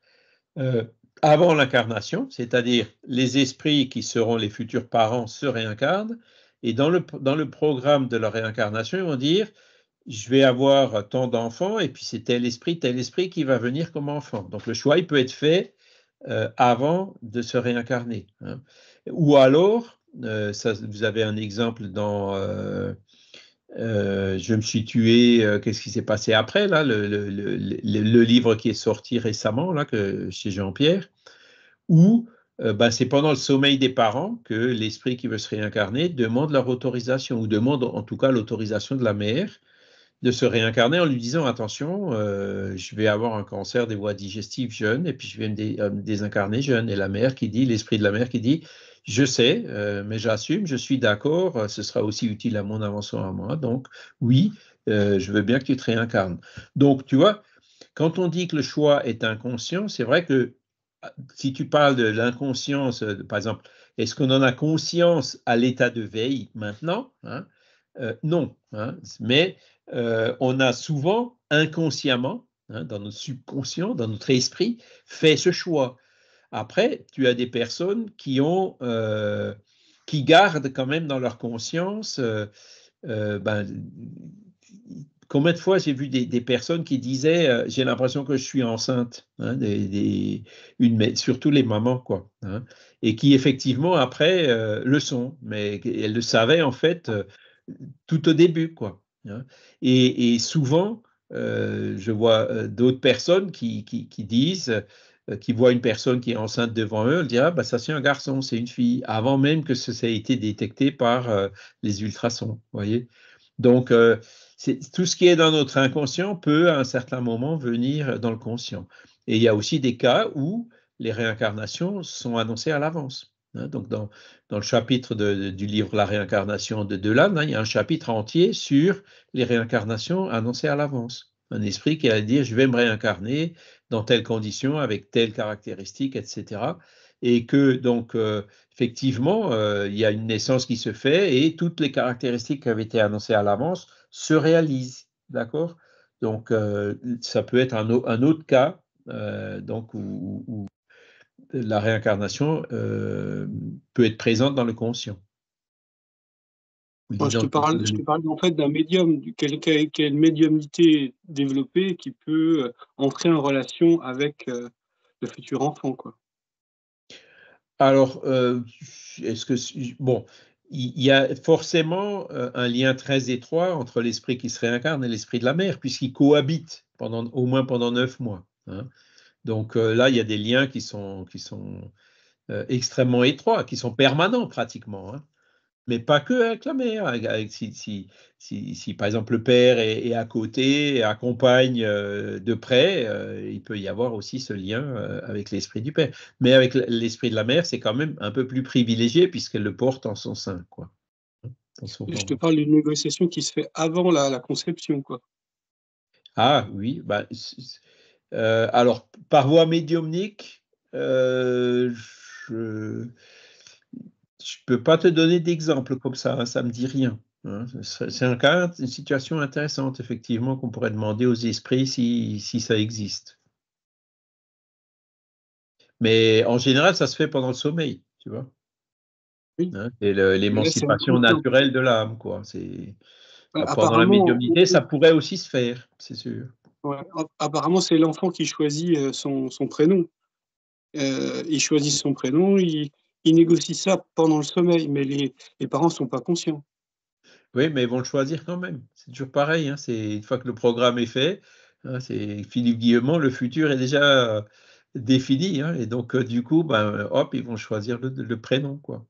euh, avant l'incarnation, c'est-à-dire les esprits qui seront les futurs parents se réincarnent, et dans le, dans le programme de la réincarnation, ils vont dire, je vais avoir tant d'enfants, et puis c'est tel esprit, tel esprit qui va venir comme enfant. Donc le choix, il peut être fait euh, avant de se réincarner. Hein. Ou alors, euh, vous avez un exemple dans euh, Je me suis tué, qu'est-ce qui s'est passé après, là, le, livre qui est sorti récemment là, que, chez Jean-Pierre, où bah, c'est pendant le sommeil des parents que l'esprit qui veut se réincarner demande leur autorisation, ou demande en tout cas l'autorisation de la mère de se réincarner en lui disant attention, euh, je vais avoir un cancer des voies digestives jeune et puis je vais euh, me, désincarner jeune. Et la mère qui dit, l'esprit de la mère qui dit, je sais, euh, mais j'assume, je suis d'accord, ce sera aussi utile à mon avancement à moi. Donc oui, je veux bien que tu te réincarnes. Donc tu vois, quand on dit que le choix est inconscient, c'est vrai que ah, si tu parles de l'inconscience, par exemple, est-ce qu'on en a conscience à l'état de veille maintenant hein non, hein, mais euh, on a souvent inconsciemment, hein, dans notre subconscient, dans notre esprit, fait ce choix. Après, tu as des personnes qui ont, euh, qui gardent quand même dans leur conscience, euh, ben, combien de fois j'ai vu des, personnes qui disaient j'ai l'impression que je suis enceinte hein, des, surtout les mamans quoi hein. et qui effectivement après le sont mais elles le savaient en fait tout au début quoi Hein. Et, souvent, euh, je vois euh, d'autres personnes qui, qui, disent, euh, qui voient une personne qui est enceinte devant eux, elle dit ah, bah, ça c'est un garçon, c'est une fille, avant même que ça ait été détecté par les ultrasons. Voyez Donc, tout ce qui est dans notre inconscient peut à un certain moment venir dans le conscient. Et il y a aussi des cas où les réincarnations sont annoncées à l'avance. Hein. donc dans, dans, le chapitre du livre La réincarnation de Delane, hein, il y a un chapitre entier sur les réincarnations annoncées à l'avance. Un esprit qui a dit dire je vais me réincarner dans telle condition, avec telle caractéristique, etc. Et que donc euh, effectivement, euh, il y a une naissance qui se fait et toutes les caractéristiques qui avaient été annoncées à l'avance se réalisent. D'accord Donc euh, ça peut être un, autre cas donc, la réincarnation euh, peut être présente dans le conscient. je, te parle, en fait d'un médium, quelle, quelle médiumnité développée qui peut euh, entrer en relation avec euh, le futur enfant. Quoi. Alors, est-ce que. Bon, il y a forcément un lien très étroit entre l'esprit qui se réincarne et l'esprit de la mère, puisqu'ils cohabitent pendant, au moins pendant neuf mois. Hein. Donc euh, là, il y a des liens qui sont, qui sont euh, extrêmement étroits, qui sont permanents pratiquement. Hein. mais pas que avec la mère. si, par exemple le père est, à côté accompagne euh, de près, il peut y avoir aussi ce lien avec l'esprit du père. Mais avec l'esprit de la mère, c'est quand même un peu plus privilégié puisqu'elle le porte en son sein. Quoi. Hein, Je te parle d'une négociation qui se fait avant la, conception. Quoi. Ah oui, bah, euh, alors, par voie médiumnique, euh, je ne peux pas te donner d'exemple comme ça, hein, ça ne me dit rien. Hein. C'est un cas, une situation intéressante, effectivement, qu'on pourrait demander aux esprits si, ça existe. Mais en général, ça se fait pendant le sommeil, tu vois. Hein, c'est l'émancipation naturelle de l'âme, quoi. Bah, pendant la médiumnité, ça pourrait aussi se faire, c'est sûr. Apparemment, c'est l'enfant qui choisit euh, son, prénom. Euh, il choisit son prénom, il, négocie ça pendant le sommeil, mais les, parents ne sont pas conscients. Oui, mais ils vont le choisir quand même. C'est toujours pareil. Hein. C'est une fois que le programme est fait, hein, c'est Philippe Guillemont, le futur est déjà euh, défini. Hein. et donc, du coup, ben, hop, ils vont choisir le, prénom. Quoi.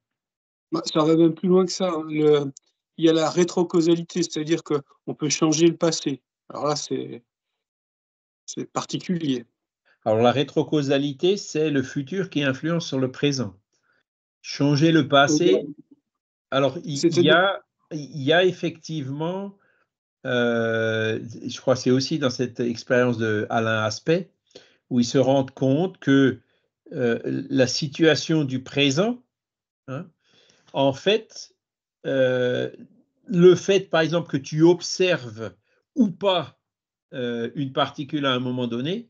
Bah, ça va même plus loin que ça. il y a la rétrocausalité, c'est-à-dire qu'on peut changer le passé. Alors là, c'est c'est particulier. Alors la rétrocausalité, c'est le futur qui influence sur le présent. Changer le passé. Alors il y, a, effectivement, euh, je crois c'est aussi dans cette expérience de Alain Aspect, où ils se rendent compte que euh, la situation du présent, hein, en fait, euh, le fait par exemple que tu observes ou pas euh, une particule à un moment donné,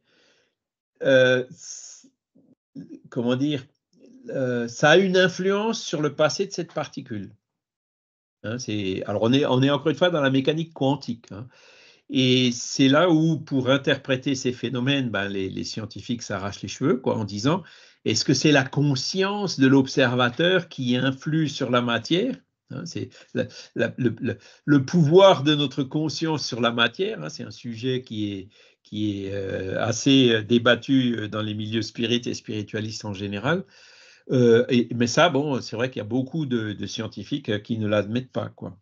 euh, comment dire, euh, ça a une influence sur le passé de cette particule. Hein, c'est, alors on est, on est encore une fois dans la mécanique quantique. Hein. et c'est là où, pour interpréter ces phénomènes, ben, les, scientifiques s'arrachent les cheveux quoi, en disant, est-ce que c'est la conscience de l'observateur qui influe sur la matière Hein, c'est le, pouvoir de notre conscience sur la matière. Hein, c'est un sujet qui est, qui est euh, assez euh, débattu euh, dans les milieux spirites et spiritualistes en général. mais ça, bon, c'est vrai qu'il y a beaucoup de, scientifiques qui ne l'admettent pas. Quoi.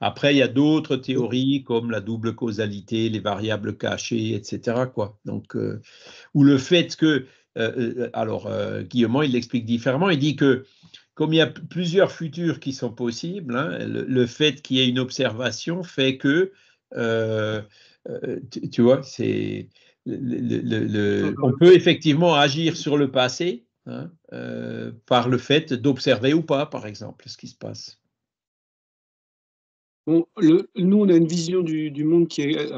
Après, il y a d'autres théories comme la double causalité, les variables cachées, etc. Quoi. Donc, ou le fait que, alors Guillaume il l'explique différemment, il dit que comme il y a plusieurs futurs qui sont possibles, hein, le, fait qu'il y ait une observation fait que, euh, euh, tu, vois, c'est le, on peut effectivement agir sur le passé hein, euh, par le fait d'observer ou pas, par exemple, ce qui se passe. Bon, le, nous, on a une vision du, monde qui est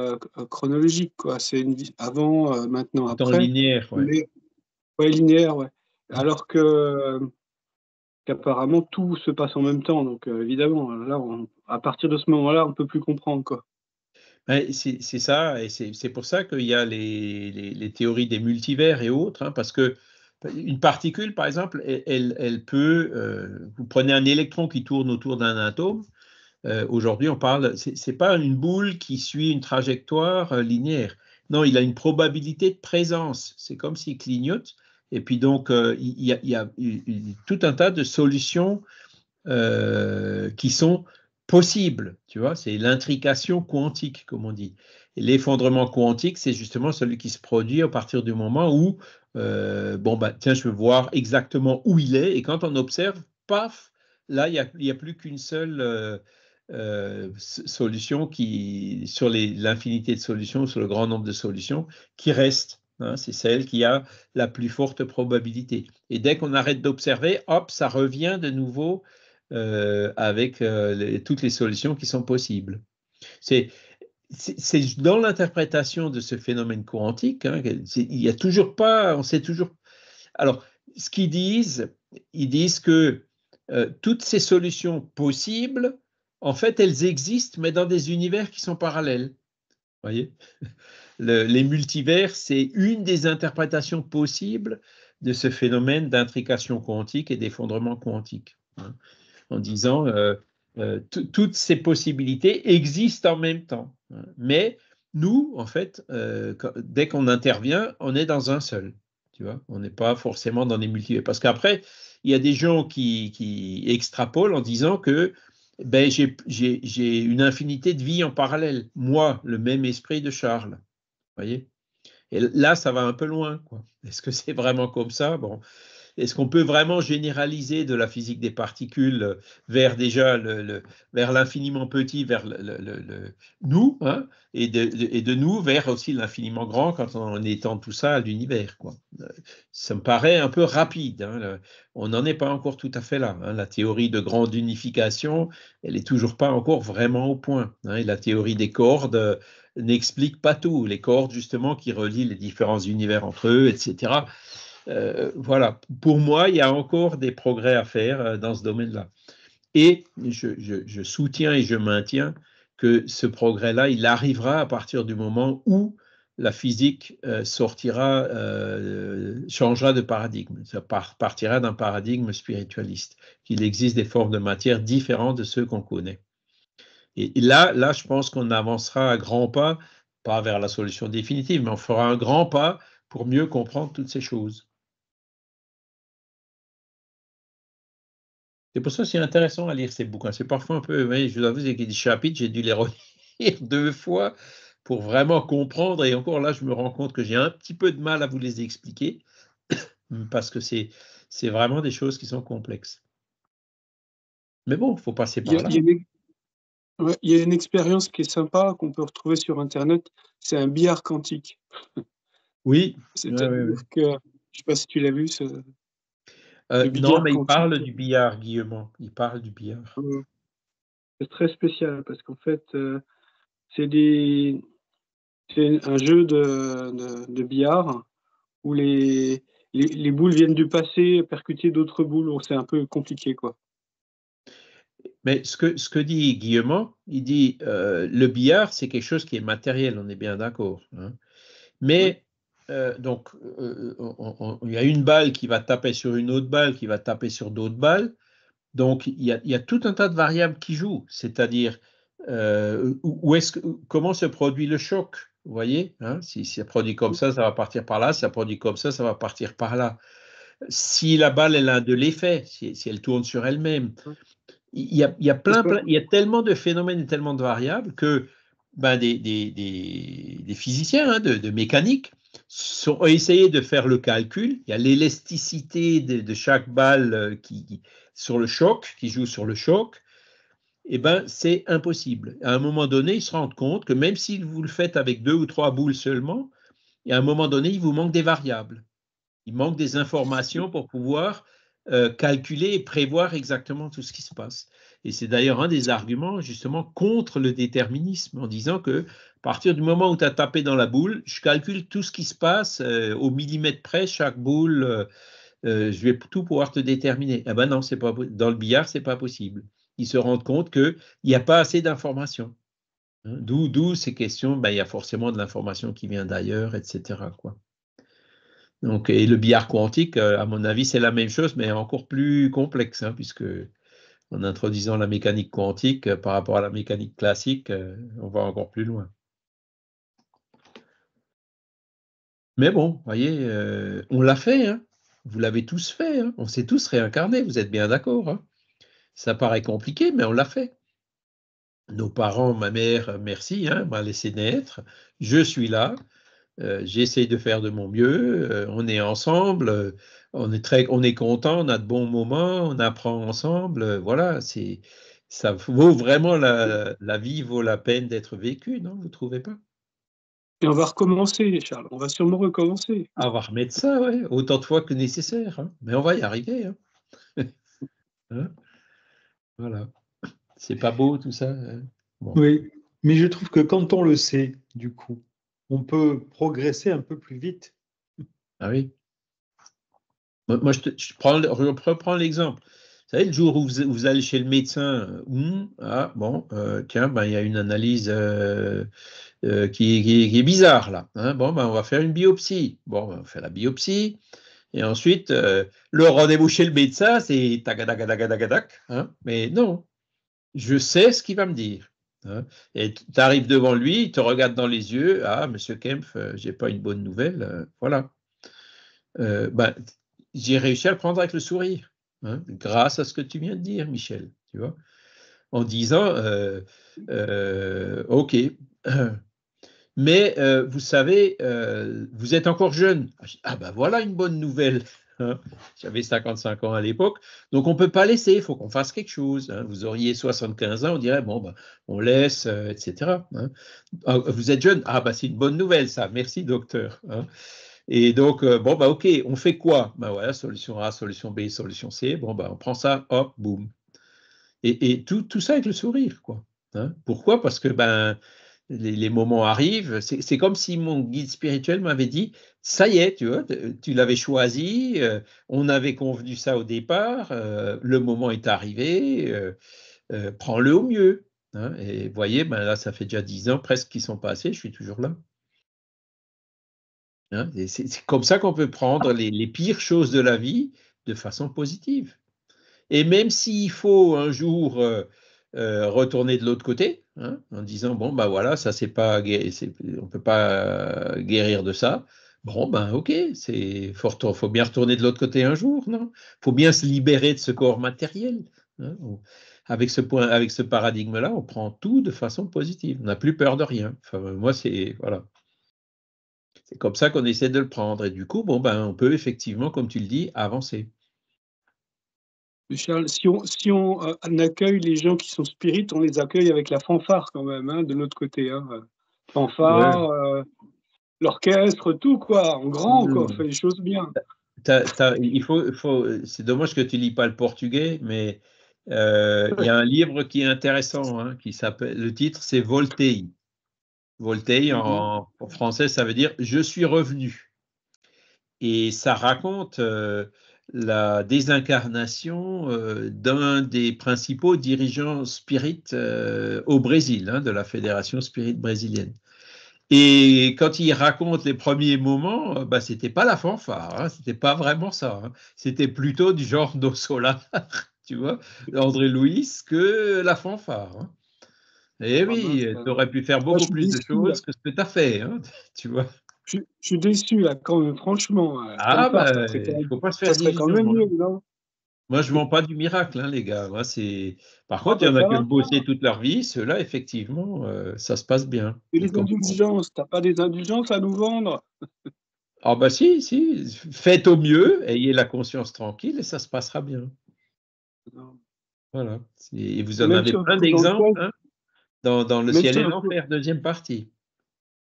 chronologique, quoi. C'est avant, maintenant, après. Temps linéaire, ouais. linéaire, ouais. Alors que qu'apparemment tout se passe en même temps. Donc euh, évidemment, là, à partir de ce moment-là, on ne peut plus comprendre quoi. c'est ça, et c'est pour ça qu'il y a les, théories des multivers et autres, hein, parce que une particule, par exemple, elle, peut. Euh, vous prenez un électron qui tourne autour d'un atome. Euh, aujourd'hui, on parle. C'est pas une boule qui suit une trajectoire linéaire. Non, il a une probabilité de présence. C'est comme s'il clignote. Et puis donc, euh, il y, a, tout un tas de solutions euh, qui sont possibles. Tu vois, c'est l'intrication quantique, comme on dit. L'effondrement quantique, c'est justement celui qui se produit à partir du moment où, euh, bon, bah, tiens, je veux voir exactement où il est. Et quand on observe, paf, là, il n'y a, plus qu'une seule solution qui, sur l'infinité de solutions, sur le grand nombre de solutions, qui reste. Hein, c'est celle qui a la plus forte probabilité. Et dès qu'on arrête d'observer, hop, ça revient de nouveau euh, avec euh, toutes les solutions qui sont possibles. C'est dans l'interprétation de ce phénomène quantique, hein, il n'y a toujours pas, on sait toujours. Alors, ce qu'ils disent, ils disent que euh, toutes ces solutions possibles, en fait, elles existent, mais dans des univers qui sont parallèles. vous Voyez les multivers, c'est une des interprétations possibles de ce phénomène d'intrication quantique et d'effondrement quantique, hein, en disant euh, euh, toutes ces possibilités existent en même temps. Hein. mais nous, en fait, euh, dès qu'on intervient, on est dans un seul. Tu vois, on n'est pas forcément dans des multivers. Parce qu'après, il y a des gens qui, extrapolent en disant que ben, j'ai une infinité de vies en parallèle. Moi, le même esprit de Charles voyez Et là, ça va un peu loin. Est-ce que c'est vraiment comme ça Bon, est-ce qu'on peut vraiment généraliser de la physique des particules euh, vers déjà le, vers l'infiniment petit, vers le, nous, hein, et, de, de, nous vers aussi l'infiniment grand quand on étend tout ça à l'univers euh, Ça me paraît un peu rapide. Hein, on n'en est pas encore tout à fait là. Hein. la théorie de grande unification, elle n'est toujours pas encore vraiment au point. et la théorie des cordes n'explique pas tout. Les cordes, justement, qui relient les différents univers entre eux, etc. Euh, voilà, pour moi, il y a encore des progrès à faire euh, dans ce domaine-là. Et je, soutiens et je maintiens que ce progrès-là, il arrivera à partir du moment où la physique euh, sortira, changera de paradigme, ça partira d'un paradigme spiritualiste, qu'il existe des formes de matière différentes de ceux qu'on connaît. Et là, là, je pense qu'on avancera à grands pas, pas vers la solution définitive, mais on fera un grand pas pour mieux comprendre toutes ces choses. C'est pour ça que c'est intéressant à lire ces bouquins. C'est parfois un peu, je vous avoue, c'est des chapitres, j'ai dû les relire deux fois pour vraiment comprendre. Et encore là, je me rends compte que j'ai un petit peu de mal à vous les expliquer parce que c'est, c'est vraiment des choses qui sont complexes. Mais bon, il faut passer par là. Il y a une expérience qui est sympa qu'on peut retrouver sur Internet, c'est un billard quantique. Oui. C'est que, je ne sais pas si tu l'as vu. Euh, non, mais il parle du billard, Guillaume. Il parle du billard. C'est très spécial parce qu'en fait, euh, c'est des... un jeu de, billard où les, les, les boules viennent du passé percuter d'autres boules. C'est un peu compliqué, quoi. Mais ce que, ce que dit Guillemot, il dit euh, le billard, c'est quelque chose qui est matériel, on est bien d'accord. Hein. Mais, euh, donc, euh, il y a une balle qui va taper sur une autre balle, qui va taper sur d'autres balles. Donc, il y, a, tout un tas de variables qui jouent, c'est-à-dire euh, où est-ce, comment se produit le choc. Vous voyez, hein? si ça produit comme ça, ça va partir par là, si ça produit comme ça, ça va partir par là. Si la balle, elle a de l'effet, si, si elle tourne sur elle-même il y a, plein, il y a tellement de phénomènes et tellement de variables que ben, des, des, des, physiciens hein, de, mécanique sont, ont essayé de faire le calcul. Il y a l'élasticité de, chaque balle euh, qui, sur le choc, qui joue sur le choc. Eh ben, c'est impossible. À un moment donné, ils se rendent compte que même si vous le faites avec deux ou trois boules seulement, à un moment donné, il vous manque des variables. Il manque des informations pour pouvoir euh, calculer et prévoir exactement tout ce qui se passe. Et c'est d'ailleurs un des arguments justement contre le déterminisme, en disant que à partir du moment où tu as tapé dans la boule, je calcule tout ce qui se passe euh, au millimètre près, chaque boule, euh, je vais tout pouvoir te déterminer. Ah eh ben non, c'est pas dans le billard, c'est pas possible. Ils se rendent compte qu'il n'y a pas assez d'informations. Hein. D'où ces questions, ben, il y a forcément de l'information qui vient d'ailleurs, etc. Quoi et le billard quantique, euh, à mon avis, c'est la même chose, mais encore plus complexe, hein, puisque en introduisant la mécanique quantique euh, par rapport à la mécanique classique, euh, on va encore plus loin. Mais bon, vous voyez, on l'a fait, hein. vous l'avez tous fait, hein. on s'est tous réincarnés, vous êtes bien d'accord. Ça paraît compliqué, mais on l'a fait. Nos parents, ma mère, merci, m'a laissé naître, je suis là, euh, j'essaie de faire de mon mieux. Euh, on est ensemble. Euh, on est très, on est content. On a de bons moments. On apprend ensemble. voilà, c'est ça vaut vraiment la, la, vie vaut la peine d'être vécue, non Vous trouvez pas Et on va recommencer, Charles. On va sûrement recommencer. On va remettre ça, autant de fois que nécessaire. Hein, mais on va y arriver. Hein. hein voilà. C'est pas beau tout ça. Hein? Oui, mais je trouve que quand on le sait, du coup, on peut progresser un peu plus vite. Ah oui. Moi, je, reprends l'exemple. Vous savez, le jour où vous, allez chez le médecin, euh, hmm, ah, bon, euh, tiens, ben, il y a une analyse euh, qui, est bizarre là. Hein. bon, ben, on va faire une biopsie. Bon, ben, on fait la biopsie. Et ensuite, le rendez-vous chez le médecin, c'est tagadagadagadac. Hein. mais non, je sais ce qu'il va me dire. Hein. Et tu arrives devant lui, il te regarde dans les yeux. Ah, monsieur Kempf, euh, j'ai pas une bonne nouvelle. Euh, voilà. Euh, ben, j'ai réussi à le prendre avec le sourire, hein, grâce à ce que tu viens de dire, Michel. Tu vois, en disant, ok. Mais vous savez, vous êtes encore jeune. Ah, ah ben voilà une bonne nouvelle. J'avais 55 ans à l'époque. Donc, on ne peut pas laisser, il faut qu'on fasse quelque chose. Hein. Vous auriez 75 ans, on dirait, bon, ben, on laisse, euh, etc. Hein. Ah, vous êtes jeune Ah, ben, c'est une bonne nouvelle, ça. Merci, docteur. Hein. Et donc, euh, bon, ben, OK, on fait quoi Ben voilà, solution A, solution B, solution C. Bon, ben, on prend ça, hop, boum. Et, et tout, tout, ça avec le sourire, quoi. Pourquoi Parce que, ben, les, moments arrivent. C'est comme si mon guide spirituel m'avait dit, ça y est, tu tu l'avais choisi, euh, on avait convenu ça au départ, euh, le moment est arrivé, euh, prends-le au mieux. Hein. et voyez, ben là, ça fait déjà dix ans presque qu'ils sont passés, je suis toujours là. Hein, c'est comme ça qu'on peut prendre les, pires choses de la vie de façon positive. Et même s'il faut un jour retourner de l'autre côté, Hein, en disant bon bah voilà, ça c'est pas on peut pas euh, guérir de ça. Bon ben ok, c'est faut, faut bien retourner de l'autre côté un jour, non Faut bien se libérer de ce corps matériel. Hein, avec ce point, avec ce paradigme-là, on prend tout de façon positive. On n'a plus peur de rien. moi c'est voilà. C'est comme ça qu'on essaie de le prendre. Et du coup, bon, ben, on peut effectivement, comme tu le dis, avancer. Charles, si on, euh, accueille les gens qui sont spirites, on les accueille avec la fanfare quand même, hein, de notre côté. Hein. Fanfare, euh, l'orchestre, tout quoi, en grand, quoi, on mm. fait les choses bien. il faut, c'est dommage que tu lis pas le portugais, mais euh, il y a un livre qui est intéressant, hein, qui s'appelle, le titre c'est Voltei. Voltei mm-hmm. en, français, ça veut dire je suis revenu. Et ça raconte la désincarnation euh, d'un des principaux dirigeants spirites euh, au Brésil, hein, de la Fédération spirit brésilienne. Et quand il raconte les premiers moments, euh, bah, c'était pas la fanfare, ce hein, c'était pas vraiment ça. Hein. c'était plutôt du genre d'eau solaire, tu vois, André Louis, que la fanfare. et eh ah oui, tu aurais pu faire beaucoup plus de choses que ce que tu as fait, tu vois je, suis déçu, là, quand franchement. Euh, ah, bah, il faut pas se faire quand moi, je ne vends pas du miracle, hein, les gars. Par contre, il y en a ah, bah, qui ont bossé toute leur vie. Ceux-là, effectivement, euh, ça se passe bien. Et les indulgences, tu n'as pas des indulgences à nous vendre Ah, bah si, si. Faites au mieux, ayez la conscience tranquille et ça se passera bien. Voilà. Et vous en avez plein d'exemples hein, dans, Le ciel et l'enfer, deuxième partie.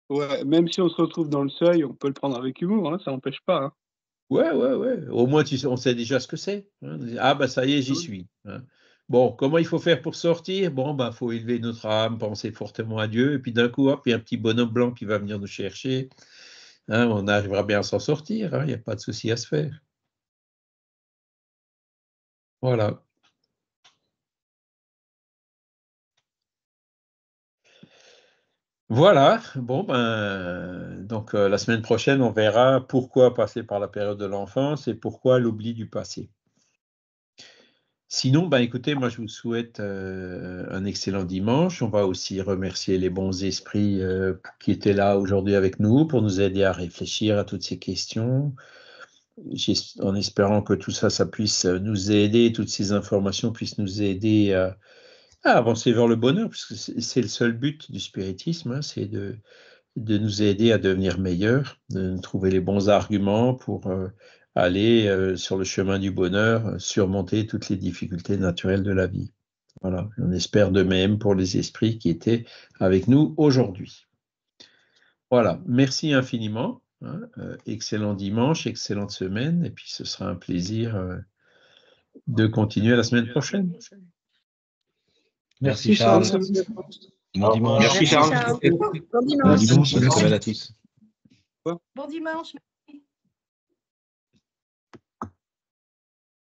Ouais, même si on se retrouve dans le seuil, on peut le prendre avec humour, hein, ça n'empêche pas. Hein. Ouais, ouais, ouais. Au moins, on sait déjà ce que c'est. Hein. Ah, bah ça y est, j'y suis. Bon, comment il faut faire pour sortir Bon, bah faut élever notre âme, penser fortement à Dieu, et puis d'un coup, hop, il y a un petit bonhomme blanc qui va venir nous chercher. on arrivera bien à s'en sortir, il n'y a pas de souci à se faire. Voilà. Voilà, bon, ben, donc euh, la semaine prochaine, on verra pourquoi passer par la période de l'enfance et pourquoi l'oubli du passé. Sinon, ben, écoutez, moi je vous souhaite euh, un excellent dimanche. On va aussi remercier les bons esprits euh, qui étaient là aujourd'hui avec nous pour nous aider à réfléchir à toutes ces questions, en espérant que tout ça, ça puisse nous aider, toutes ces informations puissent nous aider à avancer vers le bonheur, puisque c'est le seul but du spiritisme, hein, c'est de, nous aider à devenir meilleurs, de trouver les bons arguments pour euh, aller euh, sur le chemin du bonheur, euh, surmonter toutes les difficultés naturelles de la vie. Voilà, on espère de même pour les esprits qui étaient avec nous aujourd'hui. Voilà, merci infiniment. Hein, excellent dimanche, excellente semaine, et puis ce sera un plaisir de continuer la semaine prochaine. Merci, Charles. Bon dimanche. Merci, Charles. Bon dimanche. Bon dimanche. Bon dimanche. Bon dimanche.